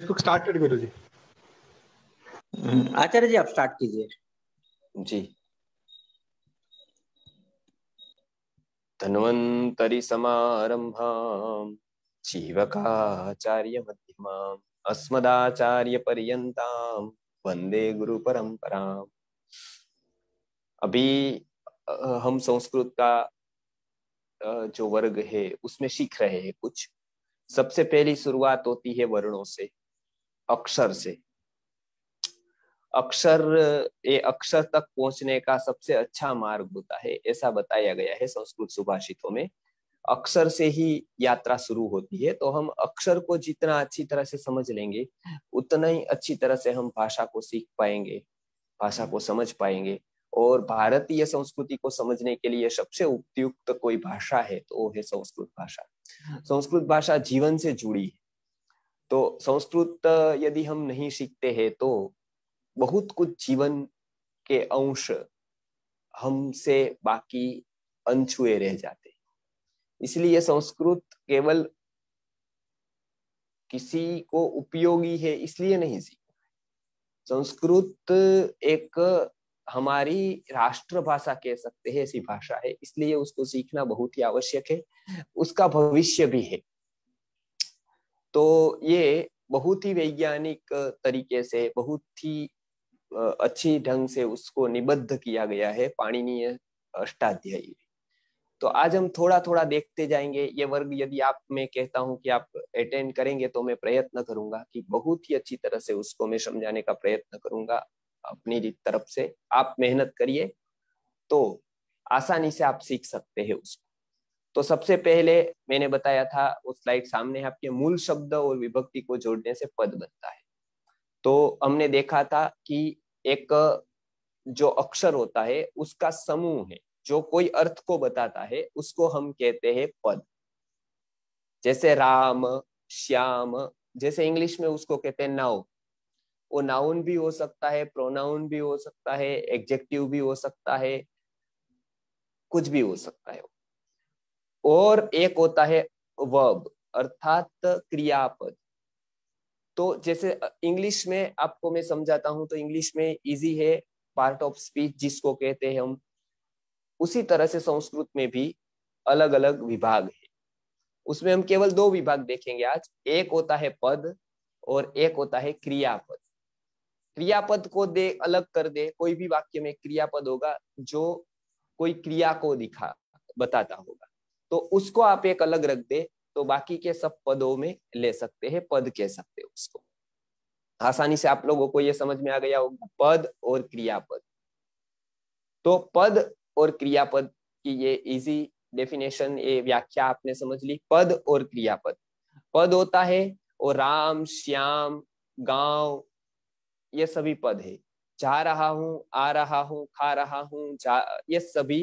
Facebook started गुरु जी आचार्य जी आप start कीजिए जी धन्वन्तरि समारम्भाम् जीवकाचार्य मध्यमाम् अस्मदाचार्यपर्यन्ताम् वंदे गुरु परंपराम अभी हम संस्कृत का जो वर्ग है उसमें सीख रहे हैं कुछ सबसे पहली शुरुआत होती है वर्णों से अक्षर से अक्षर ये अक्षर तक पहुंचने का सबसे अच्छा मार्ग होता है ऐसा बताया गया है संस्कृत सुभाषितों में अक्षर से ही यात्रा शुरू होती है तो हम अक्षर को जितना अच्छी तरह से समझ लेंगे उतना ही अच्छी तरह से हम भाषा को सीख पाएंगे भाषा को समझ पाएंगे और भारतीय संस्कृति को समझने के लिए सबसे उपयुक्त कोई भाषा है तो वो है संस्कृत भाषा संस्कृत भाषा जीवन से जुड़ी है तो संस्कृत यदि हम नहीं सीखते हैं तो बहुत कुछ जीवन के अंश हमसे बाकी अनछुए रह जाते इसलिए संस्कृत केवल किसी को उपयोगी है इसलिए नहीं सीखना संस्कृत एक हमारी राष्ट्रभाषा कह सकते हैं ऐसी भाषा है इसलिए उसको सीखना बहुत ही आवश्यक है उसका भविष्य भी है तो ये बहुत ही वैज्ञानिक तरीके से बहुत ही अच्छी ढंग से उसको निबद्ध किया गया है पाणिनीय अष्टाध्यायी तो आज हम थोड़ा थोड़ा देखते जाएंगे ये वर्ग यदि आप मैं कहता हूं कि आप अटेंड करेंगे तो मैं प्रयत्न करूंगा कि बहुत ही अच्छी तरह से उसको मैं समझाने का प्रयत्न करूंगा अपनी तरफ से आप मेहनत करिए तो आसानी से आप सीख सकते हैं उसको तो सबसे पहले मैंने बताया था वो स्लाइड सामने आपके मूल शब्द और विभक्ति को जोड़ने से पद बनता है तो हमने देखा था कि एक जो अक्षर होता है उसका समूह है जो कोई अर्थ को बताता है उसको हम कहते हैं पद जैसे राम श्याम जैसे इंग्लिश में उसको कहते हैं नाउ वो नाउन भी हो सकता है प्रोनाउन भी हो सकता है एग्जेक्टिव भी हो सकता है कुछ भी हो सकता है और एक होता है वर्ब अर्थात क्रियापद तो जैसे इंग्लिश में आपको मैं समझाता हूं तो इंग्लिश में इजी है पार्ट ऑफ स्पीच जिसको कहते हैं हम उसी तरह से संस्कृत में भी अलग अलग विभाग है उसमें हम केवल दो विभाग देखेंगे आज एक होता है पद और एक होता है क्रियापद क्रियापद को दे अलग कर दे कोई भी वाक्य में क्रियापद होगा जो कोई क्रिया को दिखा बताता होगा तो उसको आप एक अलग रख दे तो बाकी के सब पदों में ले सकते हैं पद कह सकते हैं उसको आसानी से आप लोगों को यह समझ में आ गया होगा पद और क्रियापद तो पद और क्रियापद की ये इजी डेफिनेशन ये व्याख्या आपने समझ ली पद और क्रियापद पद होता है और राम श्याम गांव ये सभी पद है जा रहा हूं आ रहा हूं खा रहा हूं जा ये सभी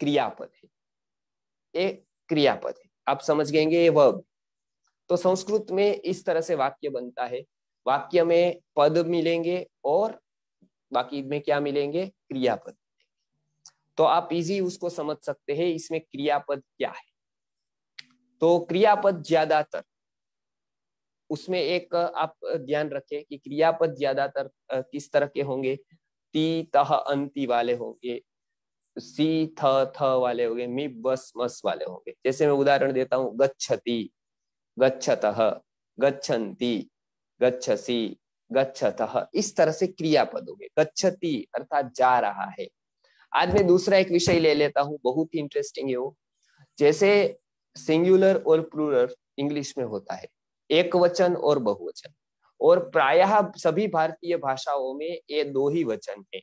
क्रियापद है ये क्रियापद है आप समझ गए ये वर्ब तो संस्कृत में इस तरह से वाक्य बनता है वाक्य में पद मिलेंगे और बाकी में क्या मिलेंगे क्रियापद तो आप इजी उसको समझ सकते हैं इसमें क्रियापद क्या है तो क्रियापद ज्यादातर उसमें एक आप ध्यान रखें कि क्रियापद ज्यादातर किस तरह के होंगे ती तह अंति वाले होंगे सी थ थ वाले होंगे मी बस मस वाले होंगे जैसे मैं उदाहरण देता हूँ गच्छति गच्छत गच्छन्ति गच्छसि गच्छतः इस तरह से क्रियापद होंगे गच्छति अर्थात जा रहा है आज मैं दूसरा एक विषय ले लेता हूँ बहुत ही इंटरेस्टिंग है वो जैसे सिंगुलर और प्लूरल इंग्लिश में होता है एक वचन और बहुवचन और प्रायः सभी भारतीय भाषाओं में ये दो ही वचन है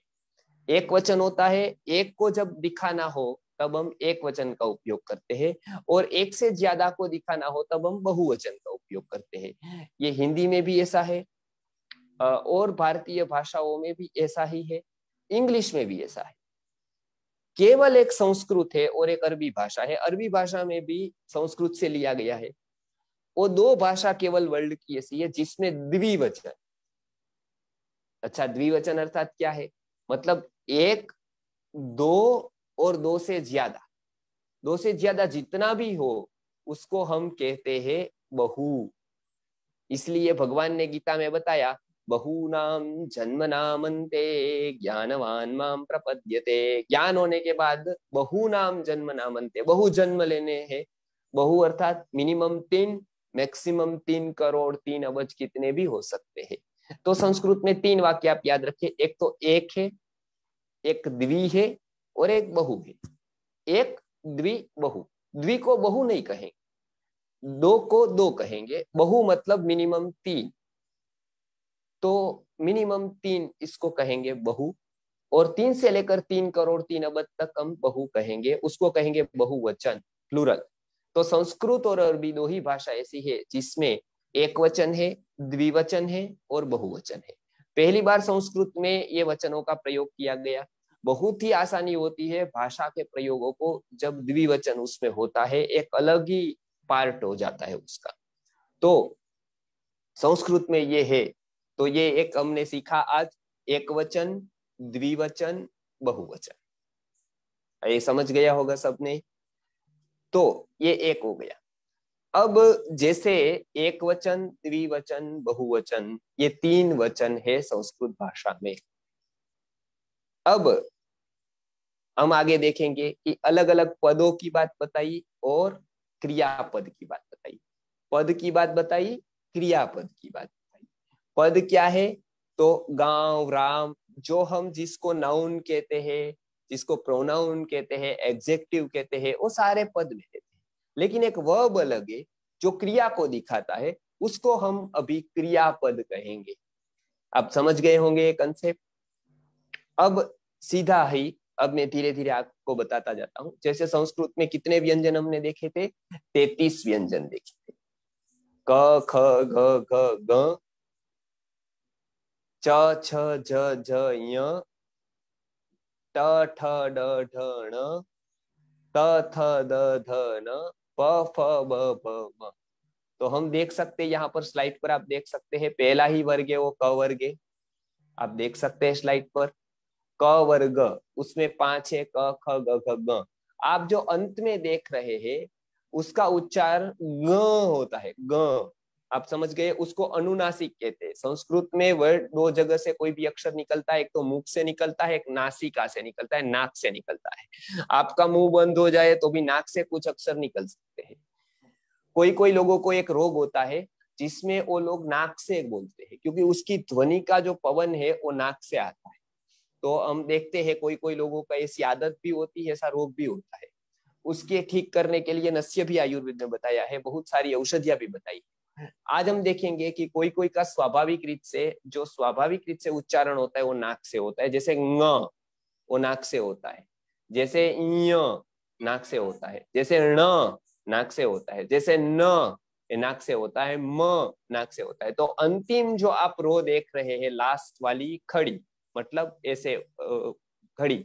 एक वचन होता है एक को जब दिखाना हो तब हम एक वचन का उपयोग करते हैं और एक से ज्यादा को दिखाना हो तब हम बहुवचन का उपयोग करते हैं ये हिंदी में भी ऐसा है और भारतीय भाषाओं में भी ऐसा ही है इंग्लिश में भी ऐसा है केवल एक संस्कृत है और एक अरबी भाषा है अरबी भाषा में भी संस्कृत से लिया गया है वो दो भाषा केवल वर्ल्ड की ऐसी है जिसमें द्विवचन अच्छा द्विवचन अर्थात क्या है मतलब एक दो और दो से ज्यादा दो से ज्यादा जितना भी हो उसको हम कहते हैं बहु इसलिए भगवान ने गीता में बताया बहु नाम जन्म नामंते ज्ञानवान माम प्रपद्यते ज्ञान होने के बाद बहु नाम जन्म नामंते बहु जन्म लेने हैं बहु अर्थात मिनिमम तीन मैक्सिमम तीन करोड़ तीन अवज कितने भी हो सकते हैं तो संस्कृत में तीन वाक्य आप याद रखिए एक तो एक है एक द्वि है और एक बहु है एक द्वि बहु द्वि को बहु नहीं कहेंगे दो को दो कहेंगे बहु मतलब मिनिमम तीन तो मिनिमम तीन इसको कहेंगे बहु और तीन से लेकर तीन करोड़ तीन अब तक हम बहु कहेंगे उसको कहेंगे बहुवचन प्लूरल तो संस्कृत और अरबी दो ही भाषा ऐसी है जिसमें एक वचन है द्विवचन है और बहुवचन है पहली बार संस्कृत में ये वचनों का प्रयोग किया गया बहुत ही आसानी होती है भाषा के प्रयोगों को जब द्विवचन उसमें होता है एक अलग ही पार्ट हो जाता है उसका तो संस्कृत में ये है तो ये एक हमने सीखा आज एक वचन द्विवचन बहुवचन ये समझ गया होगा सबने तो ये एक हो गया अब जैसे एक वचन द्विवचन बहुवचन ये तीन वचन है संस्कृत भाषा में अब हम आगे देखेंगे कि अलग अलग पदों की बात बताई और क्रियापद की बात बताई पद की बात बताई क्रियापद की बात बताई पद क्या है तो गांव राम जो हम जिसको नाउन कहते हैं जिसको प्रोनाउन कहते हैं एग्जेक्टिव कहते हैं वो सारे पद में लेकिन एक वर्ब अलग है जो क्रिया को दिखाता है उसको हम अभी क्रियापद कहेंगे आप समझ गए होंगे कंसेप्ट अब सीधा ही अब मैं धीरे धीरे आपको बताता जाता हूं जैसे संस्कृत में कितने व्यंजन हमने देखे थे तैतीस व्यंजन देखे थे क ख ग घ ग च छ ज ज य ट ठ ड ढ ण त थ द ध न फ ब ब म तो हम देख सकते हैं यहाँ पर स्लाइड पर आप देख सकते हैं पहला ही वर्ग है वो क वर्ग है आप देख सकते हैं स्लाइड पर क वर्ग उसमें पांच है क ख ग ख ग आप जो अंत में देख रहे हैं उसका उच्चार ग होता है ग आप समझ गए उसको अनुनासिक कहते हैं संस्कृत में वर्ड दो जगह से कोई भी अक्षर निकलता है एक तो मुख से निकलता है एक नासिका से निकलता है नाक से निकलता है आपका मुंह बंद हो जाए तो भी नाक से कुछ अक्षर निकल सकते हैं कोई कोई लोगों को एक रोग होता है जिसमें वो लोग नाक से बोलते हैं क्योंकि उसकी ध्वनि का जो पवन है वो नाक से आता है तो हम देखते हैं कोई कोई लोगों का ऐसी आदत भी होती है ऐसा रोग भी होता है उसके ठीक करने के लिए नस्य भी आयुर्वेद ने बताया है बहुत सारी औषधियां भी बताई है आज हम देखेंगे कि कोई कोई का स्वाभाविक रीत से जो स्वाभाविक रीत से उच्चारण होता है वो नाक से होता है जैसे ङ वो नाक से होता है जैसे ञ नाक से होता है जैसे ण नाक से होता है जैसे न नाक से होता है म नाक से होता है तो अंतिम जो आप रो देख रहे हैं लास्ट वाली खड़ी मतलब ऐसे खड़ी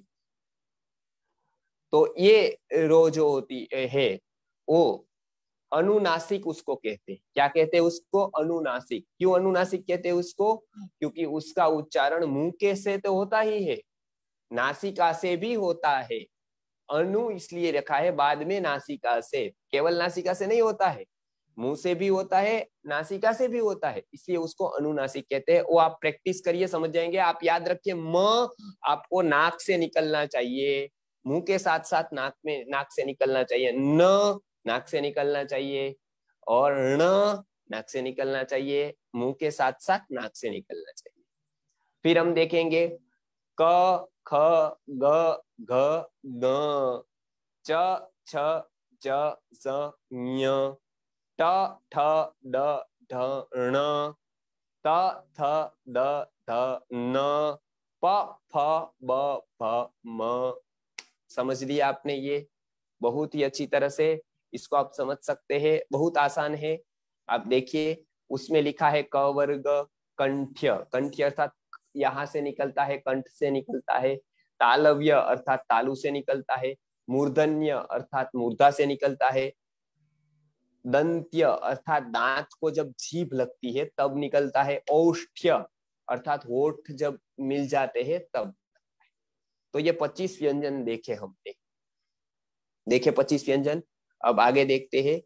तो ये रो जो होती है वो अनुनासिक उसको कहते हैं क्या कहते हैं उसको अनुनासिक क्यों अनुनासिक कहते हैं उसको क्योंकि उसका उच्चारण मुंह के से तो होता ही है नासिका से भी होता है अनु इसलिए रखा है बाद में नासिका से केवल नासिका से नहीं होता है मुंह से भी होता है नासिका से भी होता है इसलिए उसको अनुनासिक कहते हैं वो आप प्रैक्टिस करिए समझ जाएंगे आप याद रखिए म आपको नाक से निकलना चाहिए मुंह के साथ साथ नाक में नाक से निकलना चाहिए न नाक से निकलना चाहिए और ण नाक से निकलना चाहिए मुंह के साथ साथ नाक से निकलना चाहिए फिर हम देखेंगे क ख ग घ ग च छ ज स ञ ट ठ ड ढ ण त थ द ध न प फ ब भ म समझ लिया आपने ये बहुत ही अच्छी तरह से इसको आप समझ सकते हैं बहुत आसान है आप देखिए उसमें लिखा है क वर्ग कंठ्य कंठ्य अर्थात यहाँ से निकलता है कंठ से निकलता है तालव्य अर्थात तालु से निकलता है मूर्धन्य अर्थात मूर्धा से निकलता है दंत्य अर्थात दांत को जब जीभ लगती है तब निकलता है औष्ठ्य अर्थात होठ जब मिल जाते हैं तब तो ये पच्चीस व्यंजन देखे हमने देखे पच्चीस व्यंजन अब आगे देखते हैं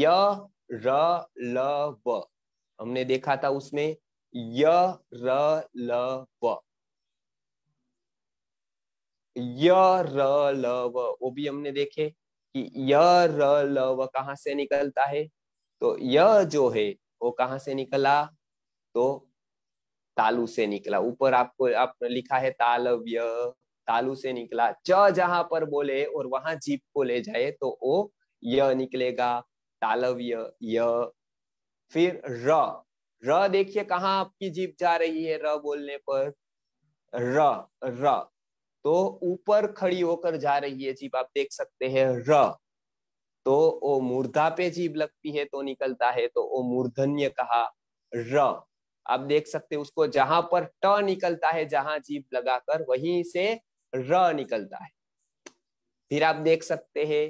य र ल व हमने देखा था उसमें य र ल व य र ल व वो भी हमने देखे कि य र ल व कहाँ से निकलता है तो य जो है वो कहाँ से निकला तो तालु से निकला ऊपर आपको आपने लिखा है तालव्य तालू से निकला च जहां पर बोले और वहां जीप को ले जाए तो ओ य निकलेगा तालव्य य फिर र र देखिए कहा आपकी जीप जा रही है र बोलने पर र र तो ऊपर खड़ी होकर जा रही है जीप आप देख सकते हैं र तो ओ मूर्धा पे जीप लगती है तो निकलता है तो ओ मूर्धन्य कहा र आप देख सकते उसको जहां पर ट निकलता है जहां जीप लगाकर वहीं से र निकलता है फिर आप देख सकते हैं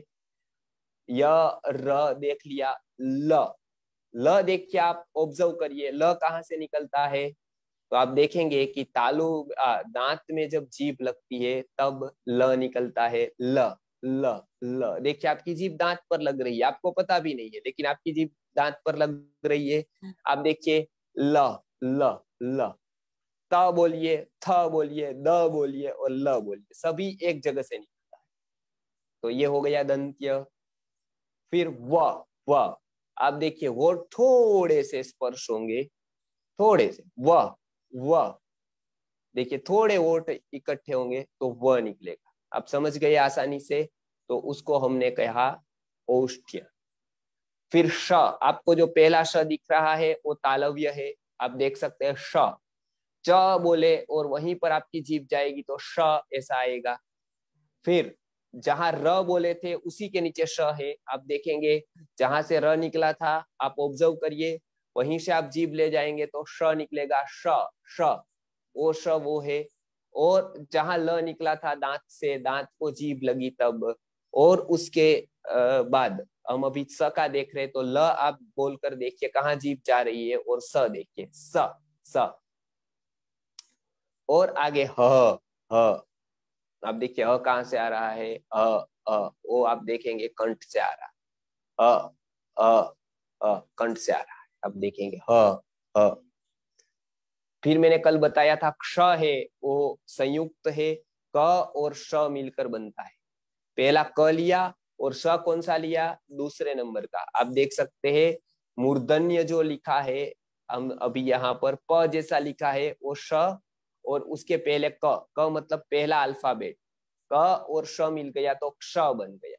य र देख लिया ल ल देख के आप ऑब्जर्व करिए ल कहा से निकलता है तो आप देखेंगे कि तालु दांत में जब जीभ लगती है तब ल निकलता है ल ल ल देखिए आपकी जीभ दांत पर लग रही है आपको पता भी नहीं है लेकिन आपकी जीभ दांत पर लग रही है हाँ। आप देखिए ल ल ल ता बोलिए थ बोलिए द बोलिए और ल बोलिए सभी एक जगह से निकलता है तो ये हो गया दंत्य फिर व व आप देखिए वो थोड़े से स्पर्श होंगे थोड़े से व व देखिए थोड़े वोट इकट्ठे होंगे तो व निकलेगा आप समझ गए आसानी से तो उसको हमने कहा औष्ठ्य फिर श आपको जो पहला श दिख रहा है वो तालव्य है आप देख सकते हैं श च बोले और वहीं पर आपकी जीप जाएगी तो श ऐसा आएगा फिर जहां र बोले थे उसी के नीचे श है आप देखेंगे जहां से र निकला था आप ऑब्जर्व करिए वहीं से आप जीभ ले जाएंगे तो श निकलेगा श श वो श वो है और जहां ल निकला था दांत से दांत को जीभ लगी तब और उसके बाद हम अभी स का देख रहे तो ल आप बोलकर देखिए कहाँ जीभ जा रही है और स देखिए स स और आगे ह ह आप देखिए अ कहाँ से आ रहा है अ अ वो आप देखेंगे कंठ से आ रहा है अ अ अ कंठ से आ रहा है आप देखेंगे ह ह फिर मैंने कल बताया था क्ष है वो संयुक्त है क और श मिलकर बनता है पहला क लिया और स कौन सा लिया दूसरे नंबर का आप देख सकते हैं मूर्धन्य जो लिखा है हम अभी यहाँ पर प जैसा लिखा है वो श और उसके पहले क क मतलब पहला अल्फाबेट क और श मिल गया तो क्ष बन गया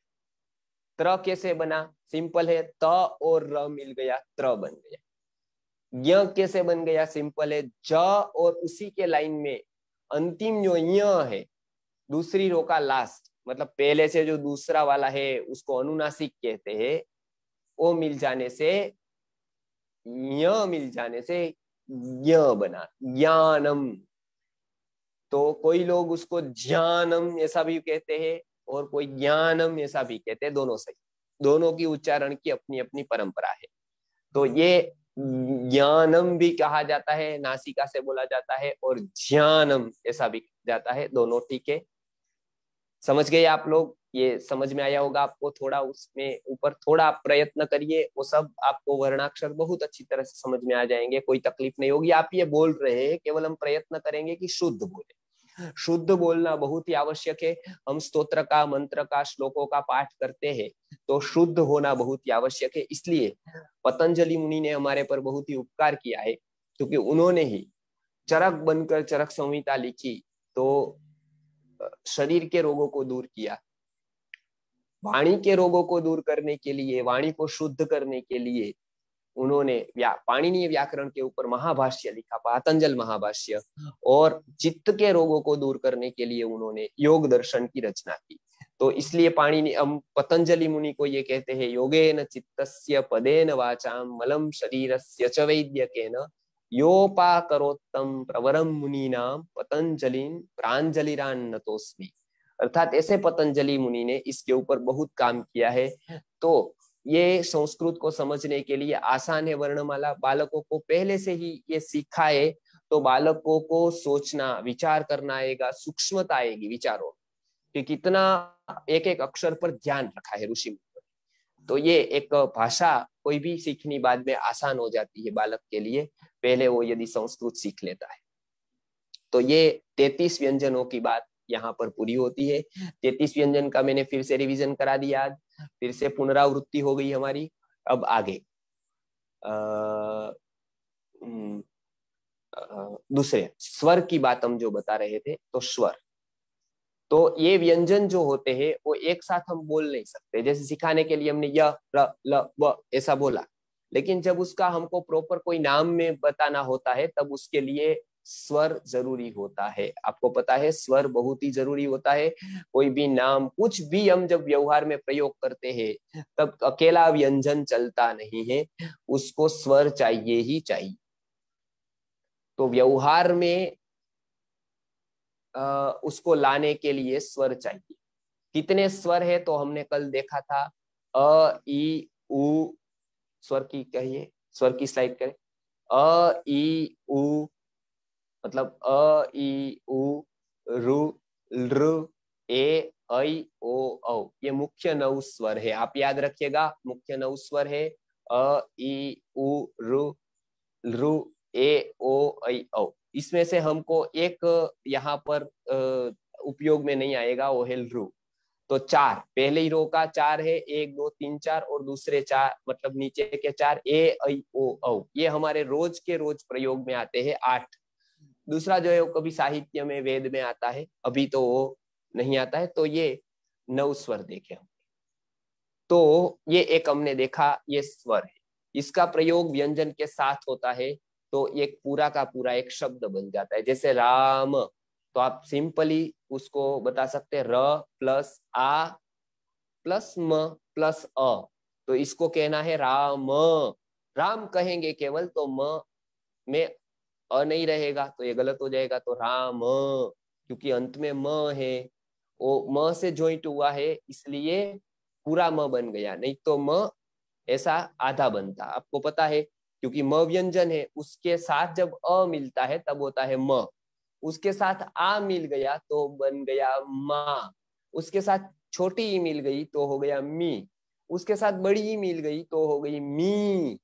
त्र कैसे बना सिंपल है त और र मिल गया त्र बन गया य कैसे बन गया सिंपल है ज और उसी के लाइन में अंतिम जो य है दूसरी रो का लास्ट मतलब पहले से जो दूसरा वाला है उसको अनुनासिक कहते हैं वो मिल जाने से य मिल जाने से य बना ज्ञानम तो कोई लोग उसको ज्ञानम ऐसा भी कहते हैं और कोई ज्ञानम ऐसा भी कहते हैं दोनों सही दोनों की उच्चारण की अपनी अपनी परंपरा है तो ये ज्ञानम भी कहा जाता है नासिका से बोला जाता है और ज्ञानम ऐसा भी जाता है दोनों ठीक है समझ गए आप लोग ये समझ में आया होगा आपको थोड़ा उसमें ऊपर थोड़ा आप प्रयत्न करिए वो सब आपको वर्णाक्षर बहुत अच्छी तरह से समझ में आ जाएंगे कोई तकलीफ नहीं होगी आप ये बोल रहे हैं केवल हम प्रयत्न करेंगे कि शुद्ध बोले शुद्ध बोलना बहुत ही आवश्यक है हम स्तोत्र का मंत्र का श्लोकों का पाठ करते हैं तो शुद्ध होना बहुत ही आवश्यक है इसलिए पतंजलि मुनि ने हमारे पर बहुत ही उपकार किया है क्योंकि उन्होंने ही चरक बनकर चरक संहिता लिखी तो शरीर के रोगों को दूर किया वाणी के रोगों को दूर करने के लिए वाणी को शुद्ध करने के लिए उन्होंने व्या, पाणिनीय व्याकरण के ऊपर महाभाष्य लिखा पातंजल महाभाष्य और चित्त के रोगों को दूर करने के लिए उन्होंने योग दर्शन की रचना की तो इसलिए पाणिनि हम पतंजलि मुनि को ये कहते हैं योगे न चित्तस्य पदेन वाचा मलम शरीर से च वैद्य के न योपा करोत्तम प्रवरम मुनि नाम पतंजलि प्रांजलिरान्नतोस्मी अर्थात ऐसे पतंजलि मुनि ने इसके ऊपर बहुत काम किया है तो ये संस्कृत को समझने के लिए आसान है वर्णमाला बालकों को पहले से ही ये सिखाए तो बालकों को सोचना विचार करना आएगा सूक्ष्मता आएगी विचारों कि कितना एक एक अक्षर पर ध्यान रखा है ऋषि तो ये एक भाषा कोई भी सीखनी बाद में आसान हो जाती है बालक के लिए पहले वो यदि संस्कृत सीख लेता है तो ये तैतीस व्यंजनों की बात यहाँ पर पूरी होती है तेतीस व्यंजन का मैंने फिर से रिवीजन करा दिया आज फिर से पुनरावृत्ति हो गई हमारी अब आगे हम्म, दूसरे स्वर की बात हम जो बता रहे थे तो स्वर तो ये व्यंजन जो होते हैं वो एक साथ हम बोल नहीं सकते जैसे सिखाने के लिए हमने य ल व ऐसा बोला लेकिन जब उसका हमको प्रॉपर कोई नाम में बताना होता है तब उसके लिए स्वर जरूरी होता है आपको पता है स्वर बहुत ही जरूरी होता है कोई भी नाम कुछ भी हम जब व्यवहार में प्रयोग करते हैं तब अकेला व्यंजन चलता नहीं है उसको स्वर चाहिए ही चाहिए तो व्यवहार में आ, उसको लाने के लिए स्वर चाहिए कितने स्वर है तो हमने कल देखा था अ ई उ स्वर की कहिए स्वर की स्लाइड करें अ ई उ मतलब अ ई उ रु लृ ए ऐ ओ औ ये मुख्य नौ स्वर है आप याद रखिएगा मुख्य नौ स्वर है अ ई उ रु लृ ए ओ ऐ औ इसमें से हमको एक यहाँ पर उपयोग में नहीं आएगा वो है लृ तो चार पहले ही रो का चार है एक दो तीन चार और दूसरे चार मतलब नीचे के चार ए ऐ ओ औ ये हमारे रोज के रोज प्रयोग में आते हैं आठ दूसरा जो है वो कभी साहित्य में वेद में आता है अभी तो वो नहीं आता है तो ये नव स्वर देखे हम तो ये एक हमने देखा ये स्वर है इसका प्रयोग व्यंजन के साथ होता है तो एक पूरा का पूरा एक शब्द बन जाता है जैसे राम तो आप सिंपली उसको बता सकते हैं र प्लस आ प्लस म प्लस अ तो इसको कहना है राम राम कहेंगे केवल तो म में अ नहीं रहेगा तो ये गलत हो जाएगा तो राम क्योंकि अंत में म है वो म से ज्वाइंट हुआ है इसलिए पूरा म बन गया नहीं तो म ऐसा आधा बनता आपको पता है क्योंकि म व्यंजन है उसके साथ जब अ मिलता है तब होता है म उसके साथ आ मिल गया तो बन गया मा उसके साथ छोटी ई मिल गई तो हो गया मी उसके साथ बड़ी ई मिल गई तो हो गई मी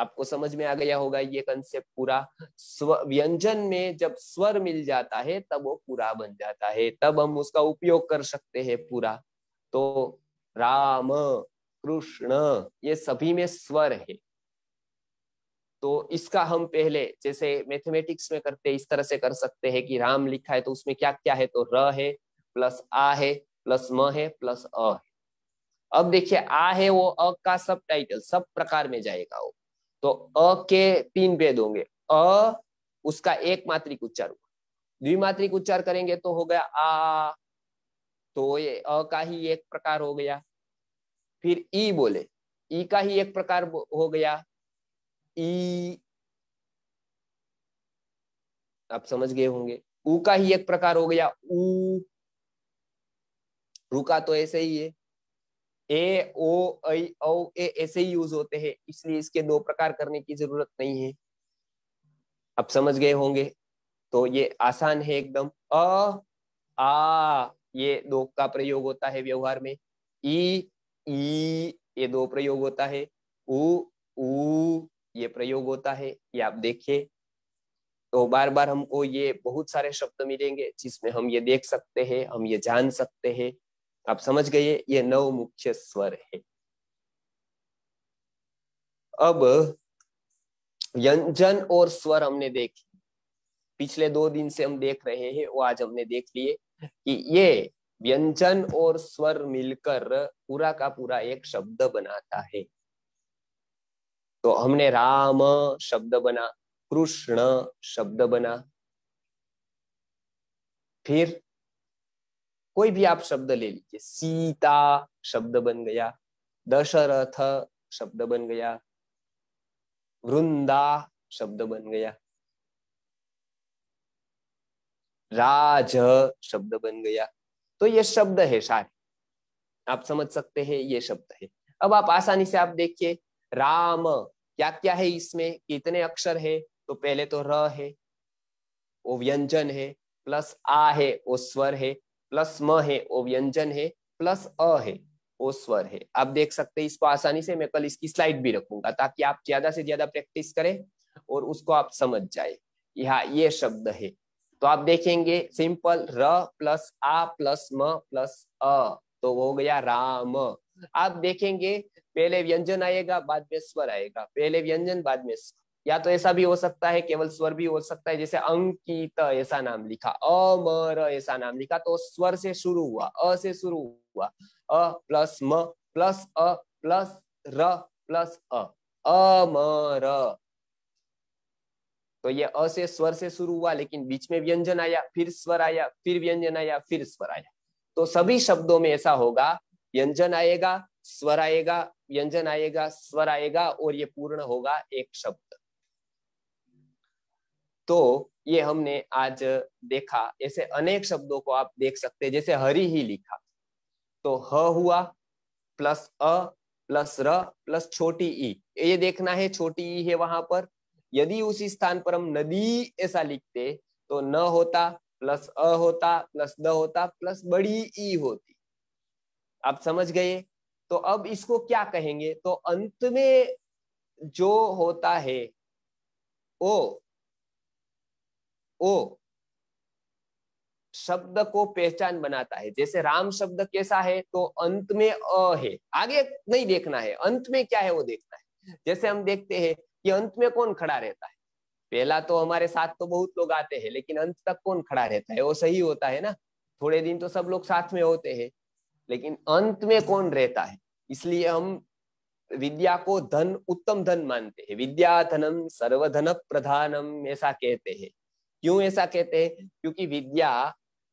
आपको समझ में आ गया होगा ये कंसेप्ट पूरा स्व व्यंजन में जब स्वर मिल जाता है तब वो पूरा बन जाता है तब हम उसका उपयोग कर सकते हैं पूरा तो राम कृष्ण ये सभी में स्वर है तो इसका हम पहले जैसे मैथमेटिक्स में करते इस तरह से कर सकते हैं कि राम लिखा है तो उसमें क्या क्या है तो र है प्लस आ है प्लस म है प्लस अ है अब देखिए आ है वो अ का सब टाइटल सब प्रकार में जाएगा वो तो अ के तीन भेद होंगे अ उसका एक मात्रिक उच्चार होगा द्विमात्रिक उच्चार करेंगे तो हो गया आ तो ये अ का ही एक प्रकार हो गया फिर ई बोले ई का ही एक प्रकार हो गया ई आप समझ गए होंगे ऊ का ही एक प्रकार हो गया ऊ रुका तो ऐसे ही है ए ओ आई औ ए ऐसे ही यूज होते हैं इसलिए इसके दो प्रकार करने की जरूरत नहीं है अब समझ गए होंगे तो ये आसान है एकदम अ आ ये दो का प्रयोग होता है व्यवहार में ई ई ये दो प्रयोग होता है उ उ ये प्रयोग होता है ये आप देखिए तो बार बार हमको ये बहुत सारे शब्द मिलेंगे जिसमें हम ये देख सकते हैं हम ये जान सकते हैं आप समझ गए ये नव मुख्य स्वर है अब व्यंजन और स्वर हमने देखे पिछले दो दिन से हम देख रहे हैं वो आज हमने देख लिए कि ये व्यंजन और स्वर मिलकर पूरा का पूरा एक शब्द बनाता है तो हमने राम शब्द बना कृष्ण शब्द बना फिर कोई भी आप शब्द ले लीजिए सीता शब्द बन गया दशरथ शब्द बन गया वृंदा शब्द बन गया राज शब्द बन गया तो ये शब्द है सारे आप समझ सकते हैं ये शब्द है अब आप आसानी से आप देखिए राम क्या क्या है इसमें कितने अक्षर है तो पहले तो र है वो व्यंजन है प्लस आ है वो स्वर है प्लस म है वो व्यंजन है प्लस अ है वो स्वर है आप देख सकते हैं इसको आसानी से मैं कल इसकी स्लाइड भी रखूंगा ताकि आप ज्यादा से ज्यादा प्रैक्टिस करें और उसको आप समझ जाए यहाँ ये शब्द है तो आप देखेंगे सिंपल र प्लस आ प्लस म प्लस अ तो हो गया राम आप देखेंगे पहले व्यंजन आएगा बाद में स्वर आएगा पहले व्यंजन बाद में स्वर या तो ऐसा भी हो सकता है केवल स्वर भी हो सकता है जैसे अंकित ऐसा नाम लिखा अमर ऐसा नाम लिखा तो स्वर से शुरू हुआ अ से शुरू हुआ अ प्लस म प्लस अ प्लस र प्लस अ अमर तो ये अ से स्वर से शुरू हुआ लेकिन बीच में व्यंजन आया फिर स्वर आया फिर व्यंजन आया फिर स्वर आया तो सभी शब्दों में ऐसा होगा व्यंजन आएगा स्वर आएगा व्यंजन आएगा स्वर आएगा और ये पूर्ण होगा एक शब्द तो ये हमने आज देखा ऐसे अनेक शब्दों को आप देख सकते हैं जैसे हरि ही लिखा तो ह हुआ प्लस अ प्लस र प्लस छोटी ई ये देखना है छोटी ई है वहां पर यदि उसी स्थान पर हम नदी ऐसा लिखते तो न होता प्लस अ होता प्लस द होता प्लस बड़ी ई होती आप समझ गए तो अब इसको क्या कहेंगे तो अंत में जो होता है ओ ओ शब्द को पहचान बनाता है जैसे राम शब्द कैसा है तो अंत में अ है आगे नहीं देखना है अंत में क्या है वो देखना है जैसे हम देखते हैं कि अंत में कौन खड़ा रहता है पहला तो हमारे साथ तो बहुत लोग आते हैं लेकिन अंत तक कौन खड़ा रहता है वो सही होता है ना थोड़े दिन तो सब लोग साथ में होते हैं लेकिन अंत में कौन रहता है इसलिए हम विद्या को धन उत्तम धन मानते हैं विद्या धनम सर्वधन प्रधानम ऐसा कहते हैं क्यों ऐसा कहते हैं क्योंकि विद्या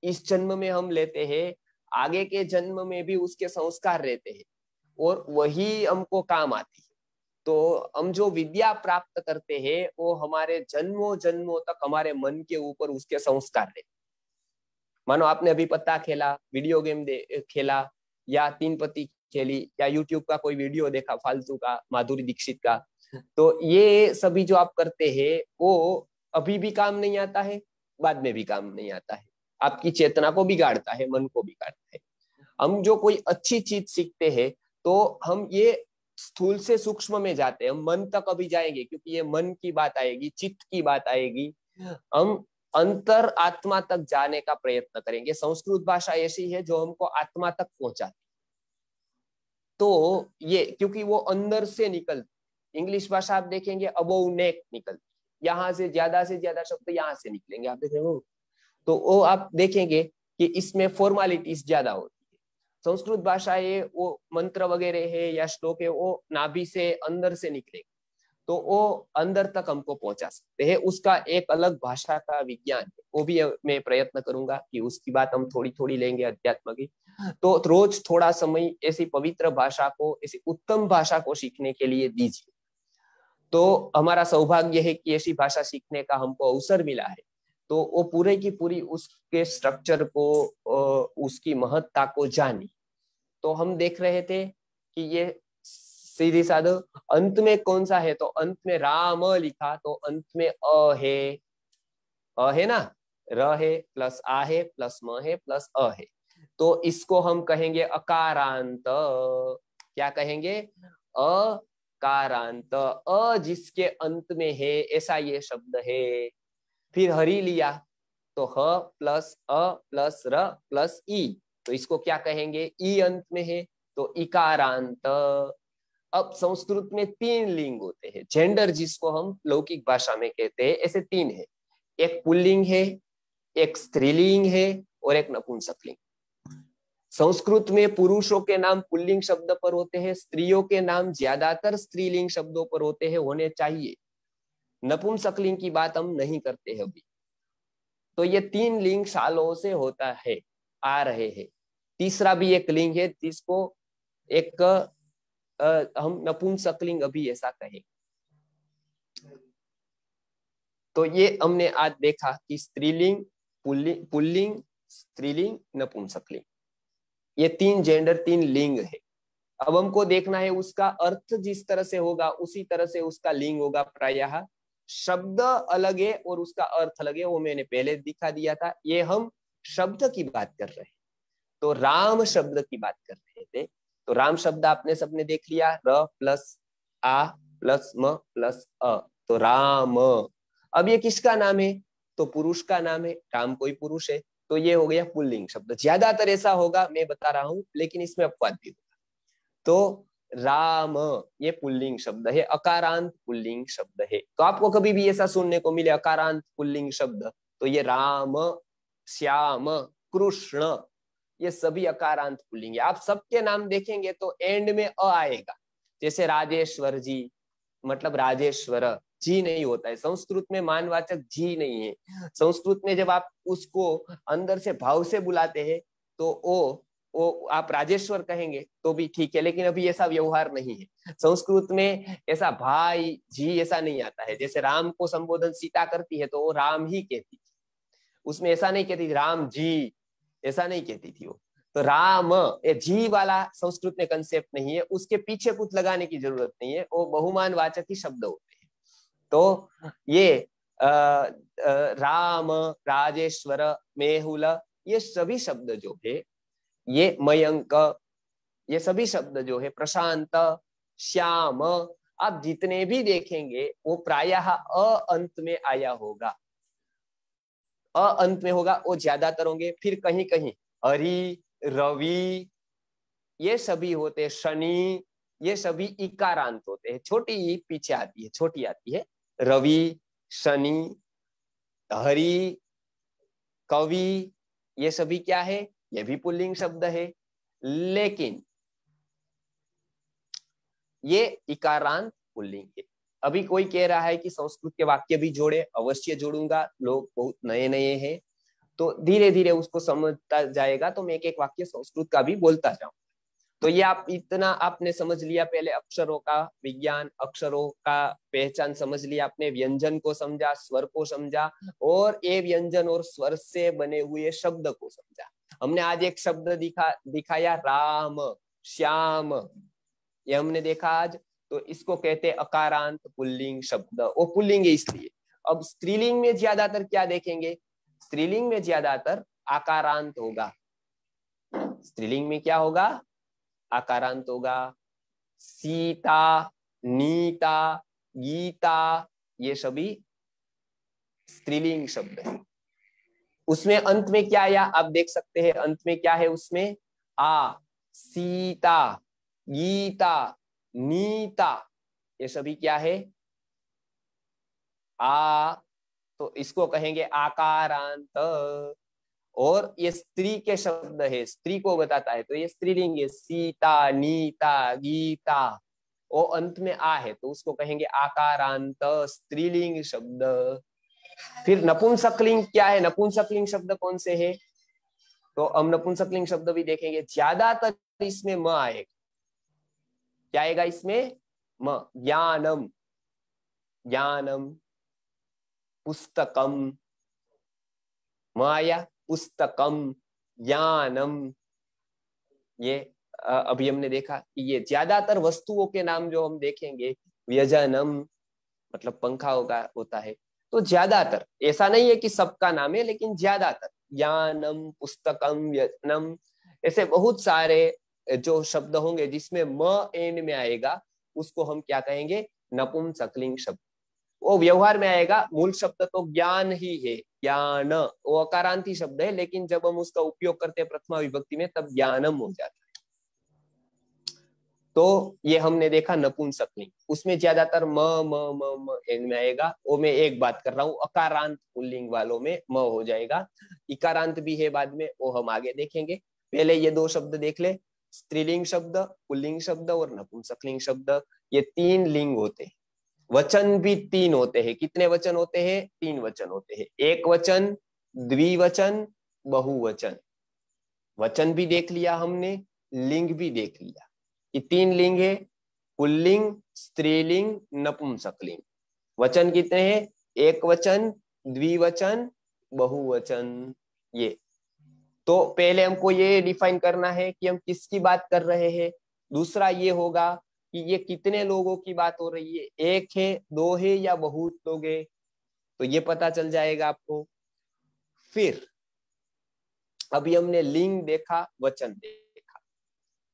इस जन्म में हम लेते हैं आगे के जन्म में भी उसके संस्कार रहते हैं और वही हमको काम आती है तो हम जो विद्या प्राप्त करते हैं वो हमारे जन्मों जन्मों तक हमारे मन के ऊपर उसके संस्कार रहते मानो आपने अभी पत्ता खेला वीडियो गेम खेला या तीन पत्ती खेली या यूट्यूब का कोई वीडियो देखा फालतू का माधुरी दीक्षित का तो ये सभी जो आप करते हैं वो अभी भी काम नहीं आता है बाद में भी काम नहीं आता है आपकी चेतना को बिगाड़ता है मन को बिगाड़ता है हम जो कोई अच्छी चीज सीखते हैं तो हम ये स्थूल से सूक्ष्म में जाते हैं हम मन तक अभी जाएंगे क्योंकि ये मन की बात आएगी चित्त की बात आएगी हम अंतर आत्मा तक जाने का प्रयत्न करेंगे संस्कृत भाषा ऐसी है जो हमको आत्मा तक पहुंचाती तो ये क्योंकि वो अंदर से निकल इंग्लिश भाषा आप देखेंगे अबोव नेक निकलती यहाँ से ज्यादा से ज्यादा शब्द यहाँ से निकलेंगे आप देख रहे तो वो आप देखेंगे कि इसमें फॉर्मालिटीज ज्यादा होती है संस्कृत भाषा ये वो मंत्र वगैरह है या श्लोक है वो नाभि से अंदर से निकलेंगे तो वो अंदर तक हमको पहुंचा सकते हैं उसका एक अलग भाषा का विज्ञान है वो भी मैं प्रयत्न करूंगा कि उसकी बात हम थोड़ी थोड़ी लेंगे अध्यात्म की तो रोज थोड़ा समय ऐसी पवित्र भाषा को ऐसी उत्तम भाषा को सीखने के लिए दीजिए तो हमारा सौभाग्य है कि ऐसी भाषा सीखने का हमको अवसर मिला है तो वो पूरे की पूरी उसके स्ट्रक्चर को उसकी महत्ता को जानी तो हम देख रहे थे कि ये सीधी साधु अंत में कौन सा है तो अंत में राम लिखा तो अंत में अ है अ है ना र है प्लस आ है प्लस म है प्लस अ है तो इसको हम कहेंगे अकारांत क्या कहेंगे अ कारांत अ जिसके अंत में है ऐसा ये शब्द है फिर हरी लिया तो ह प्लस अ प्लस र प्लस ई तो इसको क्या कहेंगे ई अंत में है तो इकारांत अब संस्कृत में तीन लिंग होते हैं जेंडर जिसको हम लौकिक भाषा में कहते हैं ऐसे तीन है एक पुल्लिंग है एक स्त्रीलिंग है और एक नपुंसक लिंग संस्कृत में पुरुषों के नाम पुल्लिंग शब्द पर होते हैं स्त्रियों के नाम ज्यादातर स्त्रीलिंग शब्दों पर होते हैं होने चाहिए नपुंसकलिंग की बात हम नहीं करते हैं अभी तो ये तीन लिंग सालों से होता है आ रहे हैं तीसरा भी एक लिंग है जिसको एक आ, हम नपुंसकलिंग अभी ऐसा कहें तो ये हमने आज देखा कि स्त्रीलिंग पुल्लिंग स्त्रीलिंग नपुंसकलिंग ये तीन जेंडर तीन लिंग है अब हमको देखना है उसका अर्थ जिस तरह से होगा उसी तरह से उसका लिंग होगा प्रायः शब्द अलग है और उसका अर्थ अलग है वो मैंने पहले दिखा दिया था ये हम शब्द की बात कर रहे हैं तो राम शब्द की बात कर रहे थे तो राम शब्द आपने सबने देख लिया र प्लस आ प्लस म प्लस अ तो राम अब ये किसका नाम है तो पुरुष का नाम है राम कोई पुरुष है तो ये हो गया पुल्लिंग शब्द ज्यादातर ऐसा होगा मैं बता रहा हूं लेकिन इसमें अपवाद भी होगा तो राम ये पुल्लिंग शब्द है अकारांत पुल्लिंग शब्द है तो आपको कभी भी ऐसा सुनने को मिले अकारांत पुल्लिंग शब्द तो ये राम श्याम कृष्ण ये सभी अकारांत पुल्लिंग है आप सबके नाम देखेंगे तो एंड में अ आएगा जैसे राजेश्वर जी मतलब राजेश्वर जी नहीं होता है संस्कृत में मानवाचक जी नहीं है हाँ। संस्कृत में जब आप उसको अंदर से भाव से बुलाते हैं तो ओ वो आप राजेश्वर कहेंगे तो भी ठीक है लेकिन अभी ऐसा व्यवहार नहीं है संस्कृत में ऐसा भाई जी ऐसा नहीं आता है जैसे राम को संबोधन सीता करती है तो वो राम ही कहती थी उसमें ऐसा नहीं कहती राम जी ऐसा नहीं कहती थी वो तो राम ये जी वाला संस्कृत में कंसेप्ट नहीं है उसके पीछे कुछ लगाने की जरूरत नहीं है वो बहुमान वाचक ही शब्द होता तो ये आ, आ, राम राजेश्वर मेहुल ये सभी शब्द जो है ये मयंक ये सभी शब्द जो है प्रशांत श्याम आप जितने भी देखेंगे वो प्रायः अ अंत में आया होगा अ अंत में होगा वो ज्यादातर होंगे फिर कहीं कहीं हरि रवि ये सभी होते शनि ये सभी इकारांत होते हैं छोटी पीछे आती है छोटी आती है रवि शनि हरि कवि ये सभी क्या है ये भी पुल्लिंग शब्द है लेकिन ये इकारांत पुल्लिंग है अभी कोई कह रहा है कि संस्कृत के वाक्य भी जोड़े अवश्य जोड़ूंगा लोग बहुत नए नए हैं तो धीरे धीरे उसको समझता जाएगा तो मैं एक एक वाक्य संस्कृत का भी बोलता जाऊं तो ये आप इतना आपने समझ लिया पहले अक्षरों का विज्ञान अक्षरों का पहचान समझ लिया आपने व्यंजन को समझा स्वर को समझा और ये व्यंजन और स्वर से बने हुए शब्द को समझा हमने आज एक शब्द दिखा दिखाया राम श्याम ये हमने देखा आज तो इसको कहते अकारांत पुल्लिंग शब्द वो पुल्लिंग इसलिए अब स्त्रीलिंग में ज्यादातर क्या देखेंगे स्त्रीलिंग में ज्यादातर आकारांत होगा स्त्रीलिंग में क्या होगा आकारांत होगा सीता नीता गीता ये सभी स्त्रीलिंग शब्द है उसमें अंत में क्या आया आप देख सकते हैं अंत में क्या है उसमें आ सीता गीता नीता ये सभी क्या है आ तो इसको कहेंगे आकारांत और ये स्त्री के शब्द है स्त्री को बताता है तो ये स्त्रीलिंग है सीता नीता गीता वो अंत में आ है तो उसको कहेंगे आकारांत स्त्रीलिंग शब्द फिर नपुंसकलिंग क्या है नपुंसकलिंग शब्द कौन से है तो हम नपुंसकलिंग शब्द भी देखेंगे ज्यादातर इसमें म आएगा क्या आएगा इसमें म ज्ञानम ज्ञानम पुस्तकम म आया पुस्तकम ज्ञानम ये अभी हमने देखा कि ये ज्यादातर वस्तुओं के नाम जो हम देखेंगे व्यजनम मतलब पंखा होगा होता है तो ज्यादातर ऐसा नहीं है कि सबका नाम है लेकिन ज्यादातर ज्ञानम पुस्तकम व्यजनम ऐसे बहुत सारे जो शब्द होंगे जिसमें म एन में आएगा उसको हम क्या कहेंगे नपुंसकलिंग शब्द वो व्यवहार में आएगा मूल शब्द तो ज्ञान ही है ज्ञान वो अकारांति शब्द है लेकिन जब हम उसका उपयोग करते हैं प्रथमा विभक्ति में तब ज्ञानम हो जाता है तो ये हमने देखा नपुंसक उसमें ज्यादातर म म म म में आएगा वो मैं एक बात कर रहा हूँ अकारांत पुल्लिंग वालों में म हो जाएगा इकारांत भी है बाद में वो हम आगे देखेंगे पहले ये दो शब्द देख ले स्त्रीलिंग शब्द पुल्लिंग शब्द और नपुंसकलिंग शब्द ये तीन लिंग होते हैं वचन भी तीन होते हैं कितने वचन होते हैं तीन वचन होते हैं एक वचन द्विवचन बहुवचन वचन भी देख लिया हमने लिंग भी देख लिया ये तीन लिंग है पुल्लिंग स्त्रीलिंग नपुंसकलिंग वचन कितने हैं एक वचन द्विवचन बहुवचन ये तो पहले हमको ये डिफाइन करना है कि हम किसकी बात कर रहे हैं दूसरा ये होगा कि ये कितने लोगों की बात हो रही है एक है दो है या बहुत लोग है तो ये पता चल जाएगा आपको फिर अभी हमने लिंग देखा वचन देखा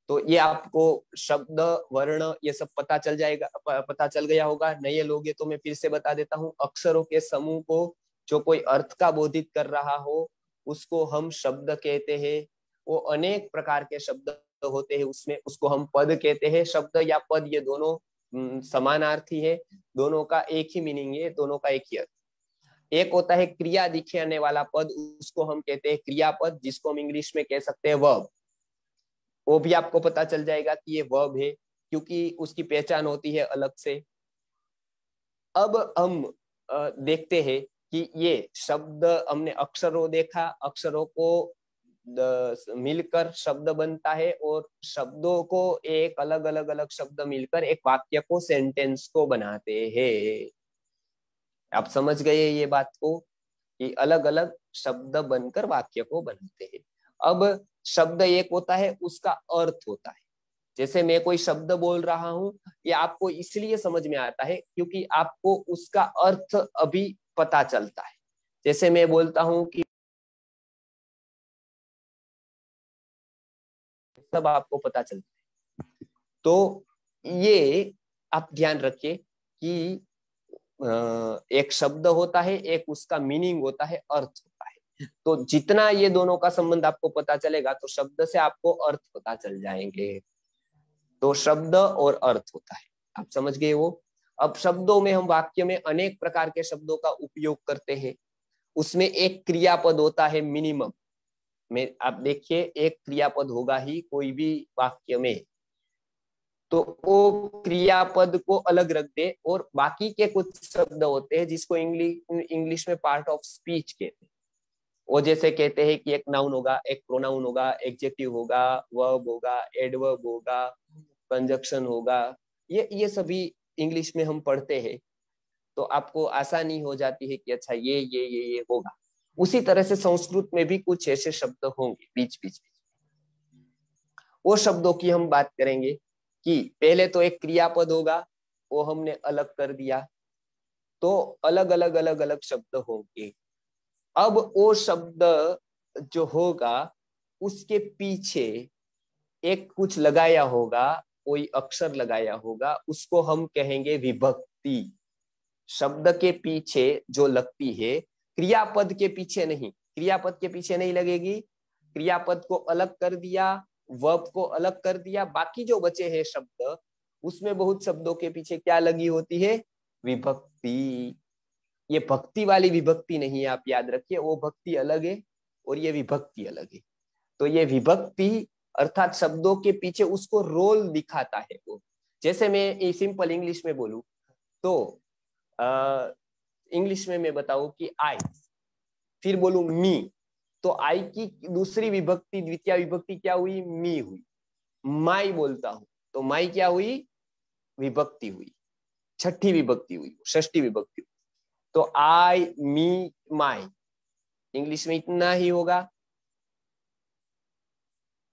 तो ये आपको शब्द वर्ण ये सब पता चल जाएगा पता चल गया होगा नए लोग तो मैं फिर से बता देता हूँ अक्षरों के समूह को जो कोई अर्थ का बोधित कर रहा हो उसको हम शब्द कहते हैं वो अनेक प्रकार के शब्द होते हैं उसमें उसको हम पद कहते हैं शब्द या पद ये दोनों समानार्थी है दोनों का एक ही मीनिंग है दोनों का एक ही अर्थ एक होता है क्रिया दिखाने वाला पद उसको हम कहते हैं क्रियापद जिसको हम इंग्लिश में कह सकते हैं वर्ब वो भी आपको पता चल जाएगा कि ये वर्ब है क्योंकि उसकी पहचान होती है अलग से अब हम देखते हैं कि ये शब्द हमने अक्षरों देखा अक्षरों को मिलकर शब्द बनता है और शब्दों को एक अलग अलग अलग शब्द मिलकर एक वाक्य को सेंटेंस को बनाते हैं आप समझ गए ये बात को कि अलग अलग शब्द बनकर वाक्य को बनाते हैं अब शब्द एक होता है उसका अर्थ होता है जैसे मैं कोई शब्द बोल रहा हूं ये आपको इसलिए समझ में आता है क्योंकि आपको उसका अर्थ अभी पता चलता है जैसे मैं बोलता हूं कि सब आपको पता चलता है तो ये आप ध्यान रखिए कि एक शब्द होता है एक उसका मीनिंग होता है अर्थ होता है तो जितना ये दोनों का संबंध आपको पता चलेगा तो शब्द से आपको अर्थ पता चल जाएंगे तो शब्द और अर्थ होता है आप समझ गए वो अब शब्दों में हम वाक्य में अनेक प्रकार के शब्दों का उपयोग करते हैं उसमें एक क्रियापद होता है मिनिमम में आप देखिए एक क्रियापद होगा ही कोई भी वाक्य में तो वो क्रियापद को अलग रख दे और बाकी के कुछ शब्द होते हैं जिसको इंग्लिश इंग्लिश में पार्ट ऑफ स्पीच कहते हैं वो जैसे कहते हैं कि एक नाउन होगा एक प्रोनाउन होगा एग्जेक्टिव होगा वर्ब होगा एडवर्ब होगा कंजक्शन होगा ये ये सभी इंग्लिश में हम पढ़ते हैं तो आपको आसानी हो जाती है कि अच्छा ये ये ये ये होगा उसी तरह से संस्कृत में भी कुछ ऐसे शब्द होंगे बीच बीच वो शब्दों की हम बात करेंगे कि पहले तो एक क्रियापद होगा वो हमने अलग कर दिया तो अलग अलग अलग अलग शब्द होंगे अब वो शब्द जो होगा उसके पीछे एक कुछ लगाया होगा कोई अक्षर लगाया होगा उसको हम कहेंगे विभक्ति शब्द के पीछे जो लगती है क्रियापद के पीछे नहीं क्रियापद के पीछे नहीं लगेगी क्रियापद को अलग कर दिया वर्ब को अलग कर दिया बाकी जो बचे हैं शब्द उसमें बहुत शब्दों के पीछे क्या लगी होती है विभक्ति ये भक्ति वाली विभक्ति नहीं है आप याद रखिए वो भक्ति अलग है और ये विभक्ति अलग है तो ये विभक्ति अर्थात शब्दों के पीछे उसको रोल दिखाता है वो जैसे मैं सिंपल इंग्लिश में बोलू तो अः इंग्लिश में मैं बताऊं कि आई फिर बोलू मी तो आई की दूसरी विभक्ति द्वितीय विभक्ति क्या हुई मी हुई माई बोलता हूं तो माई क्या हुई विभक्ति हुई छठी विभक्ति हुई षष्ठी विभक्ति हुई तो आई मी माई इंग्लिश में इतना ही होगा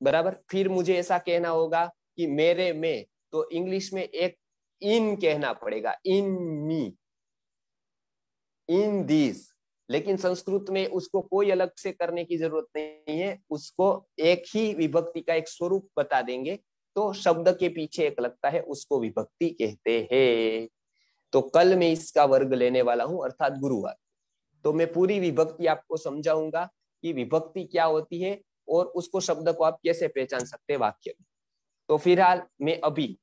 बराबर फिर मुझे ऐसा कहना होगा कि मेरे में तो इंग्लिश में एक इन कहना पड़ेगा इन मी इन दीज लेकिन संस्कृत में उसको कोई अलग से करने की जरूरत नहीं है उसको एक ही विभक्ति का एक स्वरूप बता देंगे तो शब्द के पीछे एक लगता है उसको विभक्ति कहते हैं तो कल मैं इसका वर्ग लेने वाला हूं अर्थात गुरुवार तो मैं पूरी विभक्ति आपको समझाऊंगा कि विभक्ति क्या होती है और उसको शब्द को आप कैसे पहचान सकते वाक्य में तो फिलहाल मैं अभी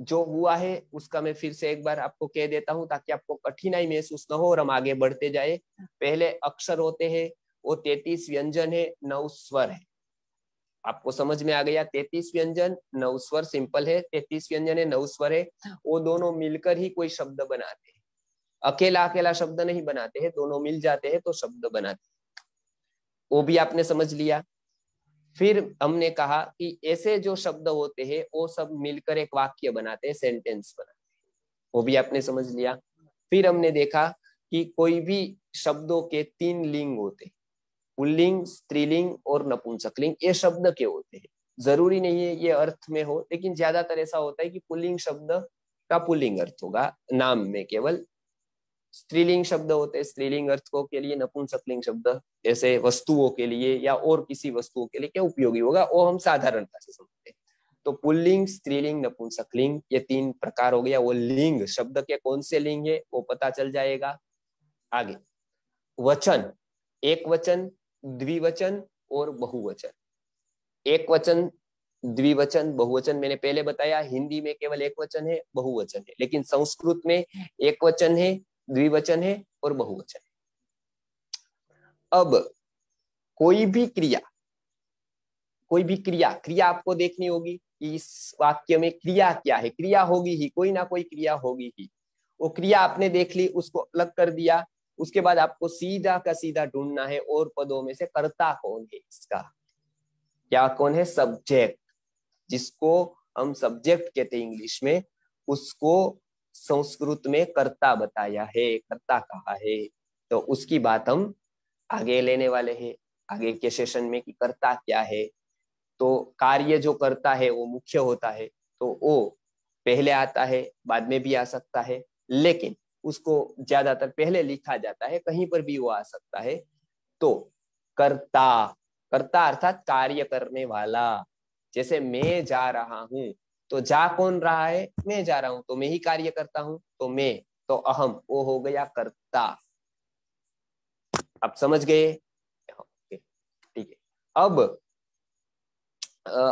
जो हुआ है उसका मैं फिर से एक बार आपको कह देता हूँ ताकि आपको कठिनाई महसूस न हो और हम आगे बढ़ते जाए पहले अक्षर होते हैं वो तैतीस व्यंजन है नौ स्वर है आपको समझ में आ गया तैतीस व्यंजन नौ स्वर सिंपल है तैतीस व्यंजन है नौ स्वर है वो दोनों मिलकर ही कोई शब्द बनाते हैं अकेला अकेला शब्द नहीं बनाते हैं दोनों मिल जाते हैं तो शब्द बनाते हैं वो भी आपने समझ लिया फिर हमने कहा कि ऐसे जो शब्द होते हैं वो सब मिलकर एक वाक्य बनाते हैं सेंटेंस बनाते हैं वो भी आपने समझ लिया फिर हमने देखा कि कोई भी शब्दों के तीन लिंग होते पुल्लिंग स्त्रीलिंग और नपुंसकलिंग ये शब्द के होते हैं जरूरी नहीं है ये अर्थ में हो लेकिन ज्यादातर ऐसा होता है कि पुल्लिंग शब्द का पुल्लिंग अर्थ होगा नाम में केवल स्त्रीलिंग शब्द होते हैं स्त्रीलिंग अर्थकों के लिए नपुंसकलिंग शब्द जैसे वस्तुओं के लिए या और किसी वस्तुओं के लिए क्या उपयोगी होगा वो हम साधारणता से समझते हैं तो पुल्लिंग स्त्रीलिंग नपुंसकलिंग ये तीन प्रकार हो गया वो लिंग शब्द के कौन से लिंग है वो पता चल जाएगा आगे वचन एक वचन द्विवचन और बहुवचन एक वचन द्विवचन बहुवचन मैंने पहले बताया हिंदी में केवल एक वचन है बहुवचन है लेकिन संस्कृत में एक वचन है द्विवचन है और बहुवचन है अब कोई भी क्रिया कोई भी क्रिया क्रिया आपको देखनी होगी कि इस वाक्य में क्रिया क्या है क्रिया होगी ही कोई ना कोई क्रिया होगी ही वो क्रिया आपने देख ली उसको अलग कर दिया उसके बाद आपको सीधा का सीधा ढूंढना है और पदों में से कर्ता कौन है इसका क्या कौन है सब्जेक्ट जिसको हम सब्जेक्ट कहते हैं इंग्लिश में उसको संस्कृत में कर्ता बताया है कर्ता कहा है तो उसकी बात हम आगे लेने वाले हैं आगे के सेशन में कि कर्ता क्या है तो कार्य जो करता है वो मुख्य होता है तो वो पहले आता है बाद में भी आ सकता है लेकिन उसको ज्यादातर पहले लिखा जाता है कहीं पर भी वो आ सकता है तो कर्ता कर्ता अर्थात कार्य करने वाला जैसे मैं जा रहा हूं तो जा कौन रहा है मैं जा रहा हूं तो मैं ही कार्य करता हूं तो मैं तो अहम वो हो गया करता आप समझ गए ठीक है अब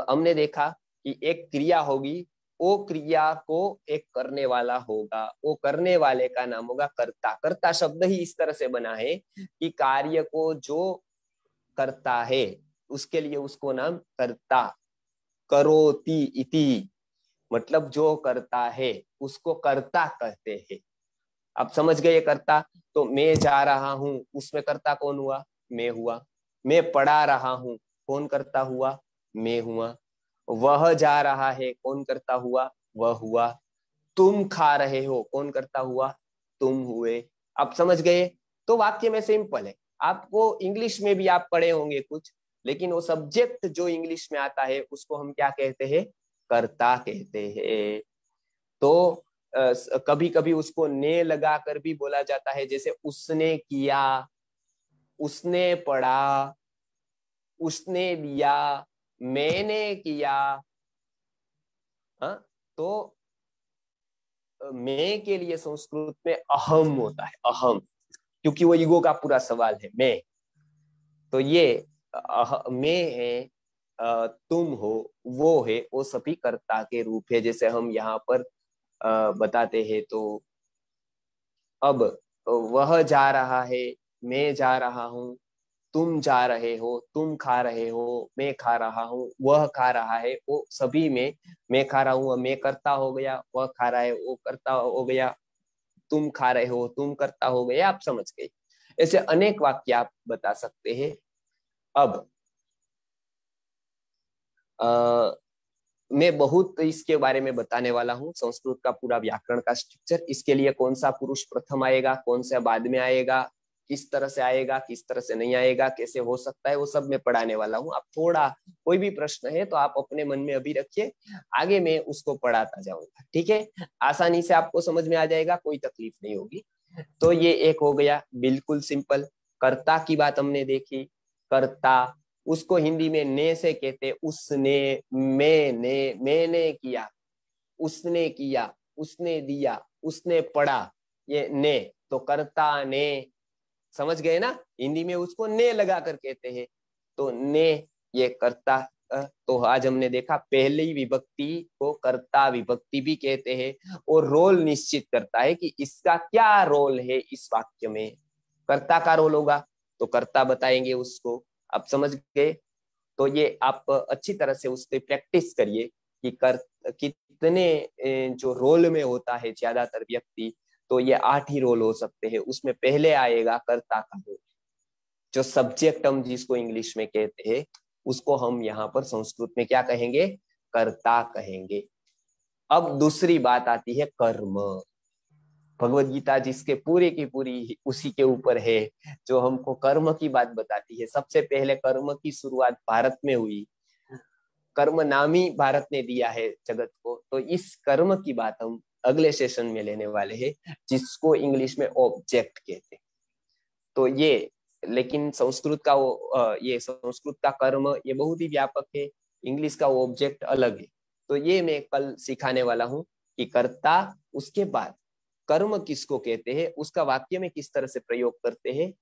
हमने देखा कि एक क्रिया होगी वो क्रिया को एक करने वाला होगा वो करने वाले का नाम होगा कर्ता कर्ता शब्द ही इस तरह से बना है कि कार्य को जो करता है उसके लिए उसको नाम कर्ता करोती इति मतलब जो करता है उसको करता कहते हैं आप समझ गए करता तो मैं जा रहा हूं उसमें करता कौन हुआ मैं हुआ मैं पढ़ा रहा हूं कौन करता हुआ मैं हुआ वह जा रहा है कौन करता हुआ वह हुआ तुम खा रहे हो कौन करता हुआ तुम हुए अब समझ गए तो वाक्य में सिंपल है आपको इंग्लिश में भी आप पढ़े होंगे कुछ लेकिन वो सब्जेक्ट जो इंग्लिश में आता है उसको हम क्या कहते हैं कर्ता कहते हैं तो कभी कभी उसको ने लगा कर भी बोला जाता है जैसे उसने किया उसने पढ़ा उसने दिया मैंने किया हा? तो मैं के लिए संस्कृत में अहम होता है अहम क्योंकि वो ईगो का पूरा सवाल है मैं तो ये मैं है तुम हो वो है वो सभी कर्ता के रूप है जैसे हम यहाँ पर बताते हैं तो अब वह जा रहा है मैं जा रहा हूँ तुम जा रहे हो तुम खा रहे हो मैं खा रहा हूँ वह खा रहा है वो सभी में मैं खा रहा हूँ मैं करता हो गया वह खा रहा है वो करता हो गया तुम खा रहे हो तुम करता हो गया आप समझ गए ऐसे अनेक वाक्य आप बता सकते हैं अब मैं बहुत इसके बारे में बताने वाला हूँ संस्कृत का पूरा व्याकरण का स्ट्रक्चर इसके लिए कौन सा पुरुष प्रथम आएगा कौन सा बाद में आएगा किस तरह से आएगा किस तरह से नहीं आएगा कैसे हो सकता है वो सब मैं पढ़ाने वाला हूँ आप थोड़ा कोई भी प्रश्न है तो आप अपने मन में अभी रखिए आगे मैं उसको पढ़ाता जाऊंगा ठीक है आसानी से आपको समझ में आ जाएगा कोई तकलीफ नहीं होगी तो ये एक हो गया बिल्कुल सिंपल कर्ता की बात हमने देखी कर्ता उसको हिंदी में ने से कहते उसने मैंने मैंने किया उसने किया उसने दिया उसने पढ़ा ये ने तो करता ने समझ गए ना हिंदी में उसको ने लगा कर कहते हैं तो ने ये करता तो आज हमने देखा पहली विभक्ति को कर्ता विभक्ति भी कहते हैं और रोल निश्चित करता है कि इसका क्या रोल है इस वाक्य में कर्ता का रोल होगा तो कर्ता बताएंगे उसको आप समझ गए तो ये आप अच्छी तरह से उस पर प्रैक्टिस करिए कि कर कितने जो रोल में होता है ज्यादातर व्यक्ति तो ये आठ ही रोल हो सकते हैं उसमें पहले आएगा कर्ता का रोल जो सब्जेक्ट हम जिसको इंग्लिश में कहते हैं उसको हम यहाँ पर संस्कृत में क्या कहेंगे कर्ता कहेंगे अब दूसरी बात आती है कर्म भगवत गीता जिसके पूरे की पूरी उसी के ऊपर है जो हमको कर्म की बात बताती है सबसे पहले कर्म की शुरुआत भारत में हुई कर्म नाम ही भारत ने दिया है जगत को तो इस कर्म की बात हम अगले सेशन में लेने वाले हैं जिसको इंग्लिश में ऑब्जेक्ट कहते तो ये लेकिन संस्कृत का वो ये संस्कृत का कर्म ये बहुत ही व्यापक है इंग्लिश का वो ऑब्जेक्ट अलग है तो ये मैं कल सिखाने वाला हूँ कि कर्ता उसके बाद कर्म किसको कहते हैं उसका वाक्य में किस तरह से प्रयोग करते हैं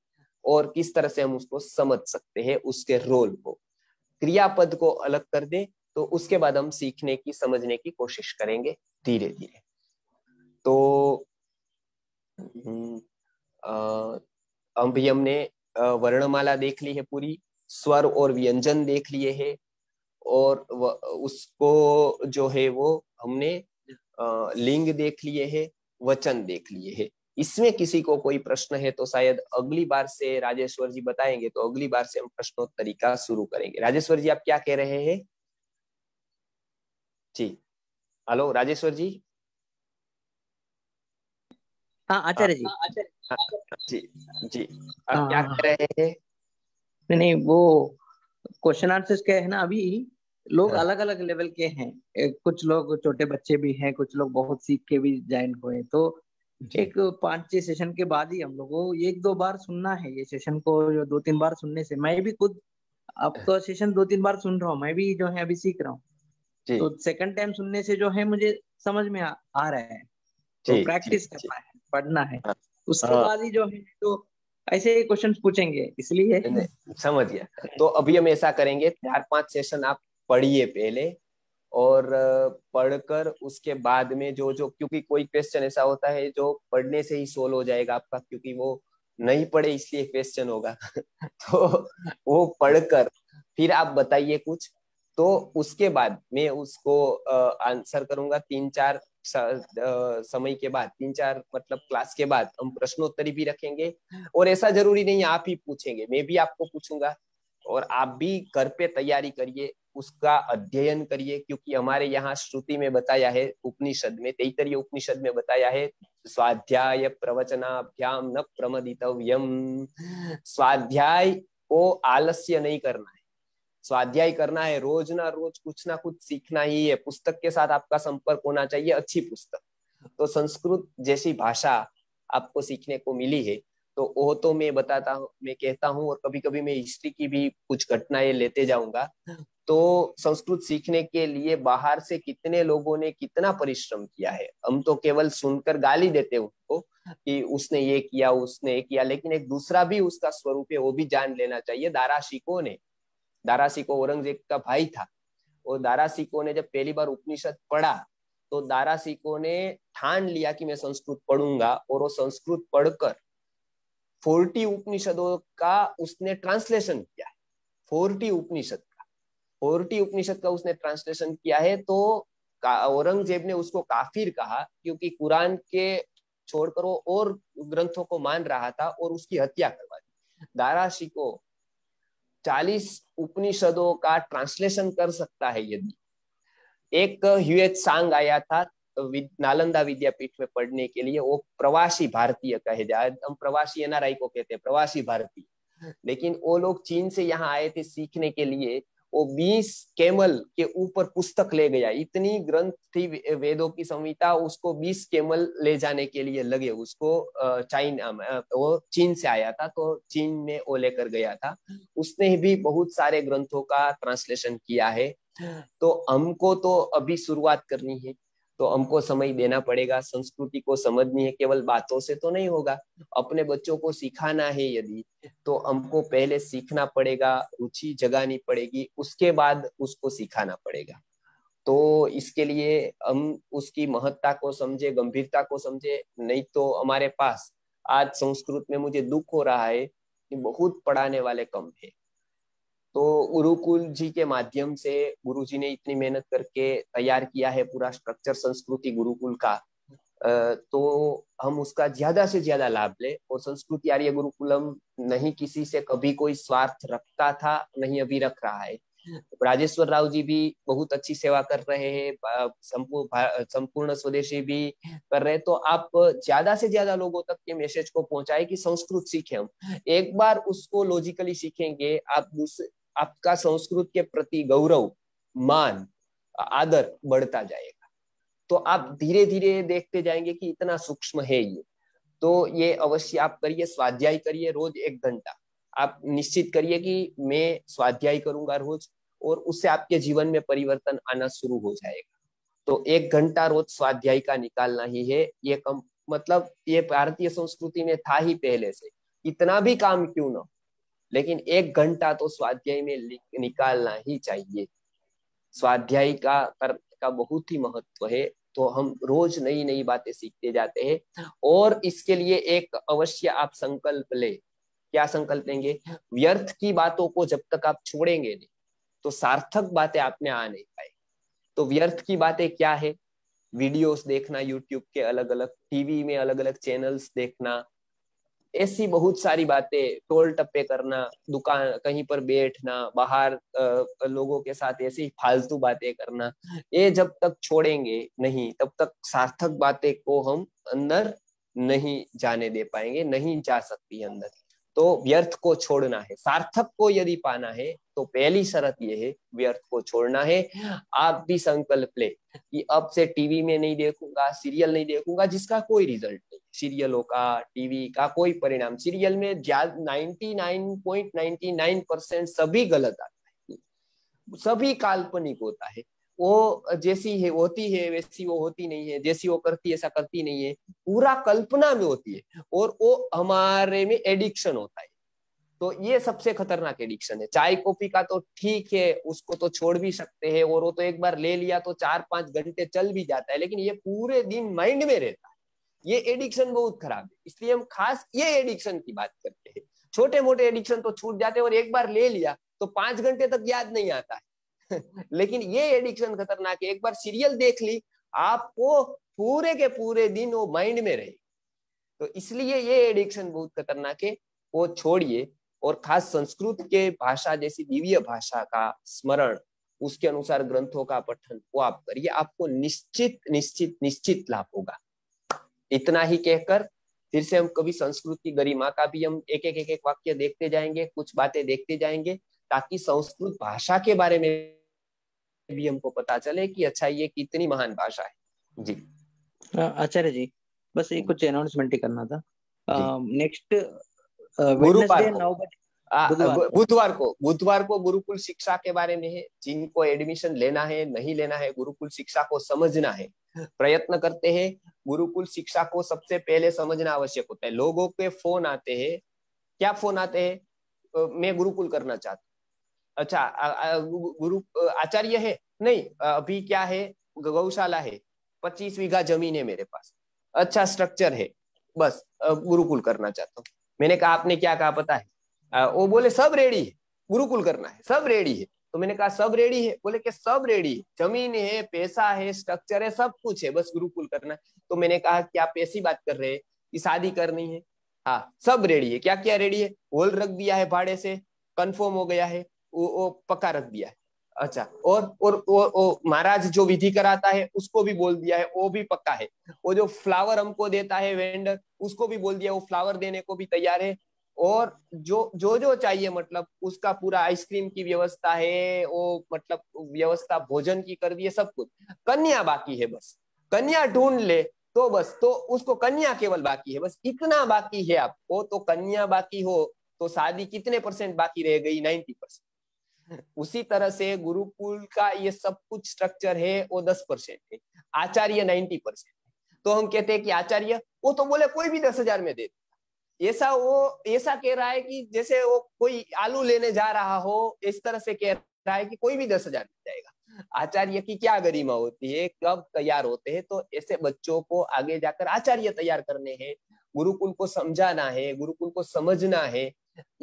और किस तरह से हम उसको समझ सकते हैं उसके रोल को क्रियापद को अलग कर दे तो उसके बाद हम सीखने की समझने की कोशिश करेंगे धीरे धीरे तो अः हम्म, अभी हमने वर्णमाला देख ली है पूरी स्वर और व्यंजन देख लिए है और उसको जो है वो हमने लिंग देख लिए है वचन देख लिए है इसमें किसी को कोई प्रश्न है तो शायद अगली बार से राजेश्वर जी बताएंगे तो अगली बार से हम प्रश्नोत्तरी का शुरू करेंगे राजेश्वर जी आप क्या कह रहे हैं जी हेलो राजेश्वर जी हाँ आचार्य जी हाँ, हाँ, जी जी आप क्या हाँ, कह रहे हैं नहीं वो क्वेश्चन आंसर क्या है ना अभी लोग हाँ। अलग अलग लेवल के हैं कुछ लोग छोटे बच्चे भी हैं कुछ लोग बहुत सीख के भी ज्वाइन हुए तो एक पांच छह सेशन के बाद ही हम लोगों को एक दो बार सुनना है ये सेशन को जो दो तीन बार सुनने से मैं भी खुद अब तो सेशन दो तीन बार सुन रहा हूँ मैं भी जो है अभी सीख रहा हूँ तो सेकंड टाइम सुनने से जो है मुझे समझ में आ, आ रहा है तो प्रैक्टिस करना है पढ़ना है हाँ। उसके हाँ। बाद ही जो है तो ऐसे ही क्वेश्चन पूछेंगे इसलिए समझ गया तो अभी हम ऐसा करेंगे चार पांच सेशन आप पढ़िए पहले और पढ़कर उसके बाद में जो जो क्योंकि कोई क्वेश्चन ऐसा होता है जो पढ़ने से ही सोल्व हो जाएगा आपका क्योंकि वो नहीं पढ़े इसलिए क्वेश्चन होगा तो वो पढ़कर फिर आप बताइए कुछ तो उसके बाद मैं उसको आंसर करूंगा तीन चार समय के बाद तीन चार मतलब क्लास के बाद हम प्रश्नोत्तरी भी रखेंगे और ऐसा जरूरी नहीं आप ही पूछेंगे मैं भी आपको पूछूंगा और आप भी घर पे तैयारी करिए उसका अध्ययन करिए क्योंकि हमारे यहाँ श्रुति में बताया है उपनिषद में तैतरीय उपनिषद में बताया है स्वाध्याय प्रवचनाभ्याम न प्रमदितव्यम स्वाध्याय को आलस्य नहीं करना है स्वाध्याय करना है रोज ना रोज कुछ ना कुछ सीखना ही है पुस्तक के साथ आपका संपर्क होना चाहिए अच्छी पुस्तक तो संस्कृत जैसी भाषा आपको सीखने को मिली है तो वो तो मैं बताता हूँ मैं कहता हूँ और कभी कभी मैं हिस्ट्री की भी कुछ घटनाएं लेते जाऊंगा तो संस्कृत सीखने के लिए बाहर से कितने लोगों ने कितना परिश्रम किया है हम तो केवल सुनकर गाली देते उनको कि उसने ये किया उसने ये किया लेकिन एक दूसरा भी उसका स्वरूप है वो भी जान लेना चाहिए दारा शिको ने दारा शिको औरंगजेब का भाई था और दारा शिको ने जब पहली बार उपनिषद पढ़ा तो दारा शिको ने ठान लिया कि मैं संस्कृत पढ़ूंगा और वो संस्कृत पढ़कर फोर्टी उपनिषदों का उसने ट्रांसलेशन किया फोर्टी उपनिषद ओरटी उपनिषद का उसने ट्रांसलेशन किया है तो औरंगजेब ने उसको काफिर कहा क्योंकि कुरान के छोड़कर वो और ग्रंथों को मान रहा था और उसकी हत्या करवा दी दारा को चालीस उपनिषदों का ट्रांसलेशन कर सकता है यदि एक ह्यूएच सांग आया था नालंदा विद्यापीठ में पढ़ने के लिए वो प्रवासी भारतीय कहे जाए हम प्रवासी एनआरआई को कहते हैं प्रवासी भारतीय लेकिन वो लोग चीन से यहाँ आए थे सीखने के लिए वो बीस केमल के ऊपर पुस्तक ले गया इतनी ग्रंथ थी वेदों की संहिता उसको बीस केमल ले जाने के लिए लगे उसको चाइना वो चीन से आया था तो चीन में वो लेकर गया था उसने भी बहुत सारे ग्रंथों का ट्रांसलेशन किया है तो हमको तो अभी शुरुआत करनी है तो हमको समय देना पड़ेगा संस्कृति को समझनी है केवल बातों से तो नहीं होगा अपने बच्चों को सिखाना है यदि तो हमको पहले सीखना पड़ेगा रुचि जगानी पड़ेगी उसके बाद उसको सिखाना पड़ेगा तो इसके लिए हम उसकी महत्ता को समझे गंभीरता को समझे नहीं तो हमारे पास आज संस्कृत में मुझे दुख हो रहा है कि बहुत पढ़ाने वाले कम है तो गुरुकुल जी के माध्यम से गुरु जी ने इतनी मेहनत करके तैयार किया है पूरा स्ट्रक्चर संस्कृति गुरुकुल का तो हम उसका ज्यादा से ज्यादा लाभ ले और संस्कृति आर्य गुरुकुलम नहीं किसी से कभी कोई स्वार्थ रखता था नहीं अभी रख रहा है राजेश्वर राव जी भी बहुत अच्छी सेवा कर रहे हैं संपूर्ण स्वदेशी भी कर रहे हैं तो आप ज्यादा से ज्यादा लोगों तक ये मैसेज को पहुंचाए कि संस्कृत सीखे हम एक बार उसको लॉजिकली सीखेंगे आप आपका संस्कृत के प्रति गौरव मान आदर बढ़ता जाएगा तो आप धीरे धीरे देखते जाएंगे कि इतना सूक्ष्म है ये तो ये अवश्य आप करिए स्वाध्याय करिए रोज एक घंटा आप निश्चित करिए कि मैं स्वाध्याय करूंगा रोज और उससे आपके जीवन में परिवर्तन आना शुरू हो जाएगा तो एक घंटा रोज स्वाध्याय का निकालना ही है ये कम मतलब ये भारतीय संस्कृति में था ही पहले से इतना भी काम क्यों ना लेकिन एक घंटा तो स्वाध्याय में निकालना ही चाहिए स्वाध्याय का कर, का बहुत ही महत्व है तो हम रोज नई नई बातें सीखते जाते हैं और इसके लिए एक अवश्य आप संकल्प ले क्या संकल्प लेंगे व्यर्थ की बातों को जब तक आप छोड़ेंगे नहीं तो सार्थक बातें आप में आ नहीं पाए तो व्यर्थ की बातें क्या है वीडियोस देखना यूट्यूब के अलग अलग टीवी में अलग अलग चैनल्स देखना ऐसी बहुत सारी बातें टोल टप्पे करना दुकान कहीं पर बैठना बाहर लोगों के साथ ऐसी फालतू बातें करना ये जब तक छोड़ेंगे नहीं तब तक सार्थक बातें को हम अंदर नहीं जाने दे पाएंगे नहीं जा सकती अंदर तो व्यर्थ को छोड़ना है सार्थक को यदि पाना है तो पहली शर्त यह है व्यर्थ को छोड़ना है आप भी संकल्प ले कि अब से टीवी में नहीं देखूंगा सीरियल नहीं देखूंगा जिसका कोई रिजल्ट नहीं सीरियलों का टीवी का कोई परिणाम सीरियल में ज्यादा नाइन पॉइंट नाइन परसेंट सभी गलत आता है सभी काल्पनिक होता है वो जैसी है होती है वैसी वो होती नहीं है जैसी वो करती है ऐसा करती नहीं है पूरा कल्पना में होती है और वो हमारे में एडिक्शन होता है तो ये सबसे खतरनाक एडिक्शन है चाय कॉफी का तो ठीक है उसको तो छोड़ भी सकते हैं और वो तो एक बार ले लिया तो चार पांच घंटे चल भी जाता है लेकिन ये पूरे दिन माइंड में रहता है ये एडिक्शन बहुत खराब है इसलिए हम खास ये एडिक्शन की बात करते हैं छोटे मोटे एडिक्शन तो छूट जाते हैं और एक बार ले लिया तो पांच घंटे तक याद नहीं आता है लेकिन ये एडिक्शन खतरनाक है एक बार सीरियल देख ली आपको पूरे के पूरे दिन वो माइंड में रहे तो इसलिए ये एडिक्शन बहुत खतरनाक है वो छोड़िए और खास संस्कृत के भाषा जैसी दिव्य भाषा का स्मरण उसके अनुसार ग्रंथों का पठन वो आप करिए आपको निश्चित निश्चित निश्चित लाभ होगा इतना ही कहकर फिर से हम कभी संस्कृत की गरिमा का भी हम एक एक एक, एक वाक्य देखते जाएंगे कुछ बातें देखते जाएंगे ताकि संस्कृत भाषा के बारे में भी हमको पता चले कि अच्छा ये कितनी महान भाषा है जी आचार्य जी बस एक कुछ अनाउंसमेंट ही करना था नेक्स्ट गुरुवार बुधवार को बुधवार को गुरुकुल शिक्षा के बारे में है जिनको एडमिशन लेना है नहीं लेना है गुरुकुल शिक्षा को समझना है प्रयत्न करते हैं गुरुकुल शिक्षा को सबसे पहले समझना आवश्यक होता है लोगों के फोन आते हैं क्या फोन आते हैं मैं गुरुकुल करना चाहता अच्छा गुरु आचार्य है नहीं अभी क्या है गौशाला है पच्चीस बीघा जमीन है मेरे पास अच्छा स्ट्रक्चर है बस गुरुकुल करना चाहता हूँ मैंने कहा आपने क्या कहा पता है वो बोले सब रेडी है गुरुकुल करना है सब रेडी है तो मैंने कहा सब रेडी है बोले कि सब रेडी है जमीन है पैसा है स्ट्रक्चर है सब कुछ है बस गुरुकुल करना है तो मैंने कहा कि आप ऐसी बात कर रहे हैं कि शादी करनी है हाँ सब रेडी है क्या क्या रेडी है होल रख दिया है भाड़े से कंफर्म हो गया है वो, वो पक्का रख दिया है अच्छा और और वो महाराज जो विधि कराता है उसको भी बोल दिया है वो भी पक्का है वो जो फ्लावर हमको देता है वेंडर उसको भी बोल दिया वो फ्लावर देने को भी तैयार है और जो जो जो चाहिए मतलब उसका पूरा आइसक्रीम की व्यवस्था है वो मतलब व्यवस्था भोजन की कर दी है सब कुछ कन्या बाकी है बस कन्या ढूंढ ले तो बस तो उसको कन्या केवल बाकी है बस इतना बाकी है आपको तो कन्या बाकी हो तो शादी कितने परसेंट बाकी रह गई नाइन्टी परसेंट उसी तरह से गुरुकुल का ये सब कुछ स्ट्रक्चर है वो दस परसेंट है आचार्य नाइन्टी परसेंट तो हम कहते हैं कि आचार्य वो तो बोले कोई भी दस हजार में दे ऐसा वो ऐसा कह रहा है कि जैसे वो कोई आलू लेने जा रहा हो इस तरह से कह रहा है कि कोई भी दस हजार में जाएगा आचार्य की क्या गरिमा होती है कब तैयार होते हैं तो ऐसे बच्चों को आगे जाकर आचार्य तैयार करने हैं गुरुकुल को समझाना है गुरुकुल को समझना है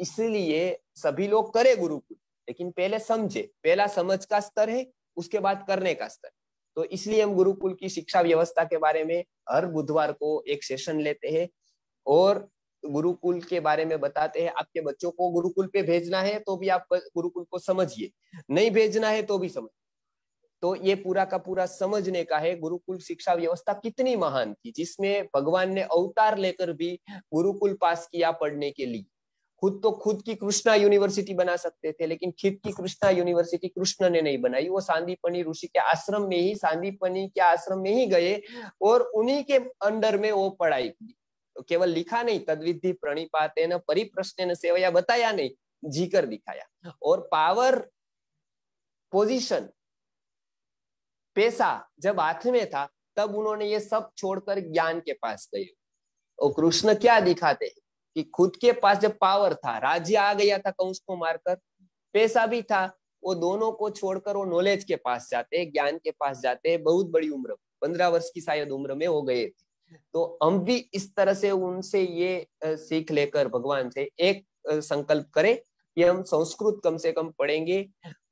इसलिए सभी लोग करे गुरुकुल लेकिन पहले समझे पहला समझ का स्तर है उसके बाद करने का स्तर तो इसलिए हम गुरुकुल की शिक्षा व्यवस्था के बारे में हर बुधवार को एक सेशन लेते हैं और गुरुकुल के बारे में बताते हैं आपके बच्चों को गुरुकुल पे भेजना है तो भी आप गुरुकुल को समझिए नहीं भेजना है तो भी समझ तो ये पूरा का पूरा समझने का है गुरुकुल शिक्षा व्यवस्था कितनी महान थी जिसमें भगवान ने अवतार लेकर भी गुरुकुल पास किया पढ़ने के लिए खुद तो खुद की कृष्णा यूनिवर्सिटी बना सकते थे लेकिन खुद की कृष्णा यूनिवर्सिटी कृष्ण ने नहीं बनाई वो सांदीपनी ऋषि के आश्रम में ही सांदीपनी के आश्रम में ही गए और उन्हीं के अंडर में वो पढ़ाई की तो केवल लिखा नहीं तद्विधि प्रणिपात न परिप्रश्न न सेवया बताया नहीं जीकर दिखाया और पावर पोजिशन पैसा जब हाथ में था तब उन्होंने ये सब छोड़कर ज्ञान के पास गए और कृष्ण क्या दिखाते हैं कि खुद के पास जब पावर था राज्य आ गया था कंस को मारकर पैसा भी था वो दोनों को छोड़कर वो नॉलेज के पास जाते ज्ञान के पास जाते बहुत बड़ी उम्र पंद्रह वर्ष की शायद उम्र में हो गए थे तो हम भी इस तरह से उनसे ये सीख लेकर भगवान से एक संकल्प करें कि हम संस्कृत कम से कम पढ़ेंगे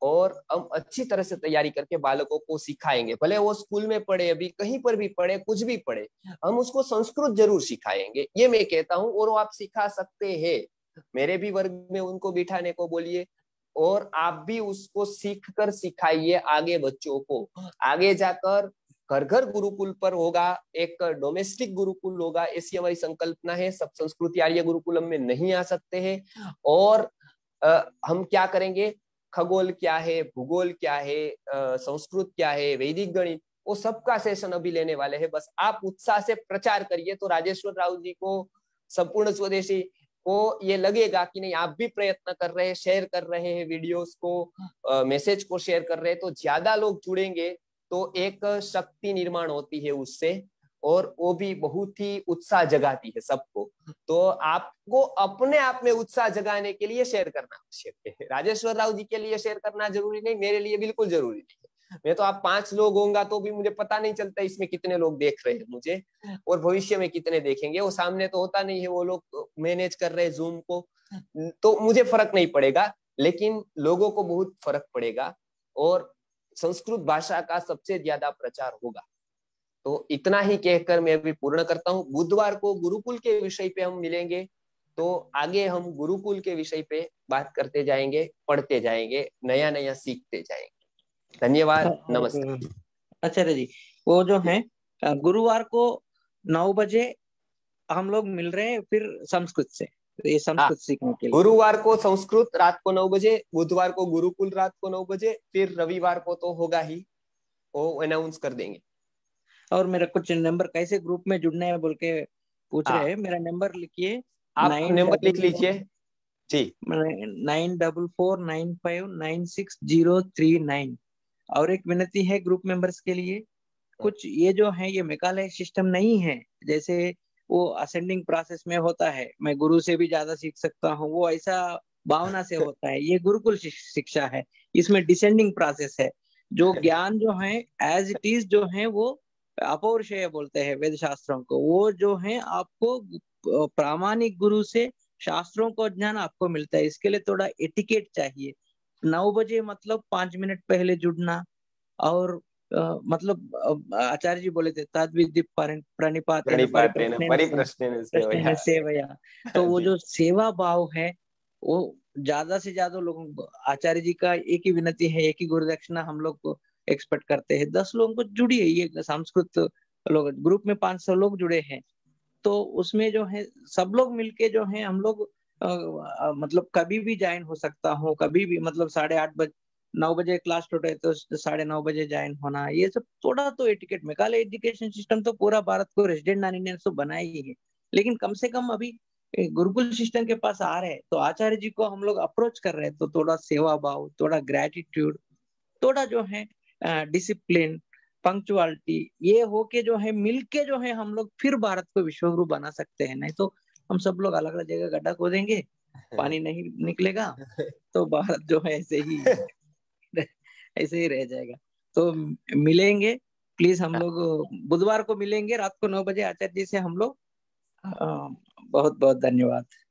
और हम अच्छी तरह से तैयारी करके बालकों को सिखाएंगे भले वो स्कूल में पढ़े अभी कहीं पर भी पढ़े कुछ भी पढ़े हम उसको संस्कृत जरूर सिखाएंगे ये मैं कहता हूँ और वो आप सिखा सकते हैं मेरे भी वर्ग में उनको बिठाने को बोलिए और आप भी उसको सीख कर सिखाइए आगे बच्चों को आगे जाकर घर घर गुरुकुल पर होगा एक डोमेस्टिक गुरुकुल होगा ऐसी हमारी संकल्पना है सब संस्कृति आर्य गुरुकुल में नहीं आ सकते हैं और हम क्या करेंगे खगोल क्या है भूगोल क्या है संस्कृत क्या है वैदिक गणित वो सबका सेशन अभी लेने वाले हैं बस आप उत्साह से प्रचार करिए तो राजेश्वर राव जी को संपूर्ण स्वदेशी को ये लगेगा कि नहीं आप भी प्रयत्न कर रहे हैं शेयर कर रहे हैं वीडियोस को मैसेज को शेयर कर रहे हैं तो ज्यादा लोग जुड़ेंगे तो एक शक्ति निर्माण होती है उससे और वो भी बहुत ही उत्साह जगाती है सबको तो आपको अपने आप में उत्साह जगाने के लिए शेयर करना आवश्यक है राजेश्वर राव जी के लिए शेयर करना जरूरी नहीं मेरे लिए बिल्कुल जरूरी नहीं है मैं तो आप पांच लोग होगा तो भी मुझे पता नहीं चलता इसमें कितने लोग देख रहे हैं मुझे और भविष्य में कितने देखेंगे वो सामने तो होता नहीं है वो लोग मैनेज तो कर रहे हैं जूम को तो मुझे फर्क नहीं पड़ेगा लेकिन लोगों को बहुत फर्क पड़ेगा और संस्कृत भाषा का सबसे ज्यादा प्रचार होगा तो इतना ही कहकर मैं अभी पूर्ण करता हूँ बुधवार को गुरुकुल के विषय पे हम मिलेंगे तो आगे हम गुरुकुल के विषय पे बात करते जाएंगे पढ़ते जाएंगे नया नया सीखते जाएंगे धन्यवाद हाँ, हाँ, नमस्कार हाँ, अच्छा, अच्छा जी वो जो है गुरुवार को नौ बजे हम लोग मिल रहे हैं फिर संस्कृत से ये संस्कृत सीखने के लिए गुरुवार को संस्कृत रात को नौ बजे बुधवार को गुरुकुल रात को नौ बजे फिर रविवार को तो होगा ही वो अनाउंस कर देंगे और मेरा कुछ नंबर कैसे ग्रुप में जुड़ना है बोल के पूछ हाँ। रहे हैं मेरा नंबर लिखिए आप नंबर लिख लीजिए जी nine double four nine five nine six zero three nine और एक विनती है ग्रुप मेंबर्स के लिए कुछ ये जो है ये मेघालय सिस्टम नहीं है जैसे वो असेंडिंग प्रोसेस में होता है मैं गुरु से भी ज्यादा सीख सकता हूँ वो ऐसा भावना से होता है ये गुरुकुल शिक्षा है इसमें डिसेंडिंग प्रोसेस है जो ज्ञान जो है एज इट इज जो है वो अपौरुषेय बोलते हैं वेद शास्त्रों को वो जो है आपको प्रामाणिक गुरु से शास्त्रों को ज्ञान आपको मिलता है इसके लिए थोड़ा एटिकेट चाहिए नौ बजे मतलब पांच मिनट पहले जुड़ना और आ, मतलब आचार्य जी बोले थे प्रणिपात सेवया तो वो जो सेवा भाव है वो ज्यादा से ज्यादा लोगों को आचार्य जी का एक ही विनती है एक ही गुरुदक्षिणा हम लोग को एक्सपेक्ट करते हैं दस लोगों को जुड़ी है ये संस्कृत लोग ग्रुप में पांच सौ लोग जुड़े हैं तो उसमें जो है सब लोग मिलके जो है हम लोग आ, मतलब कभी भी ज्वाइन हो सकता हूँ कभी भी मतलब साढ़े आठ बज नौ बजे क्लास टूटे तो साढ़े नौ बजे ज्वाइन होना ये सब थोड़ा तो एटिकेट में कल एजुकेशन सिस्टम तो पूरा भारत को रेजिडेंट नॉन इंडियन तो बनाया ही है लेकिन कम से कम अभी गुरुकुल सिस्टम के पास आ रहे हैं तो आचार्य जी को हम लोग अप्रोच कर रहे हैं तो थोड़ा सेवा भाव थोड़ा ग्रेटिट्यूड थोड़ा जो है डिसिप्लिन पंक्चुअलिटी ये होके जो है मिलके जो है हम लोग फिर भारत को विश्व गुरु बना सकते हैं नहीं तो हम सब लोग अलग अलग जगह गड्ढा खोदेंगे पानी नहीं निकलेगा तो भारत जो है ऐसे ही ऐसे ही रह जाएगा तो मिलेंगे प्लीज हम हाँ। लोग बुधवार को मिलेंगे रात को नौ बजे आचार्य जी से हम लोग बहुत बहुत धन्यवाद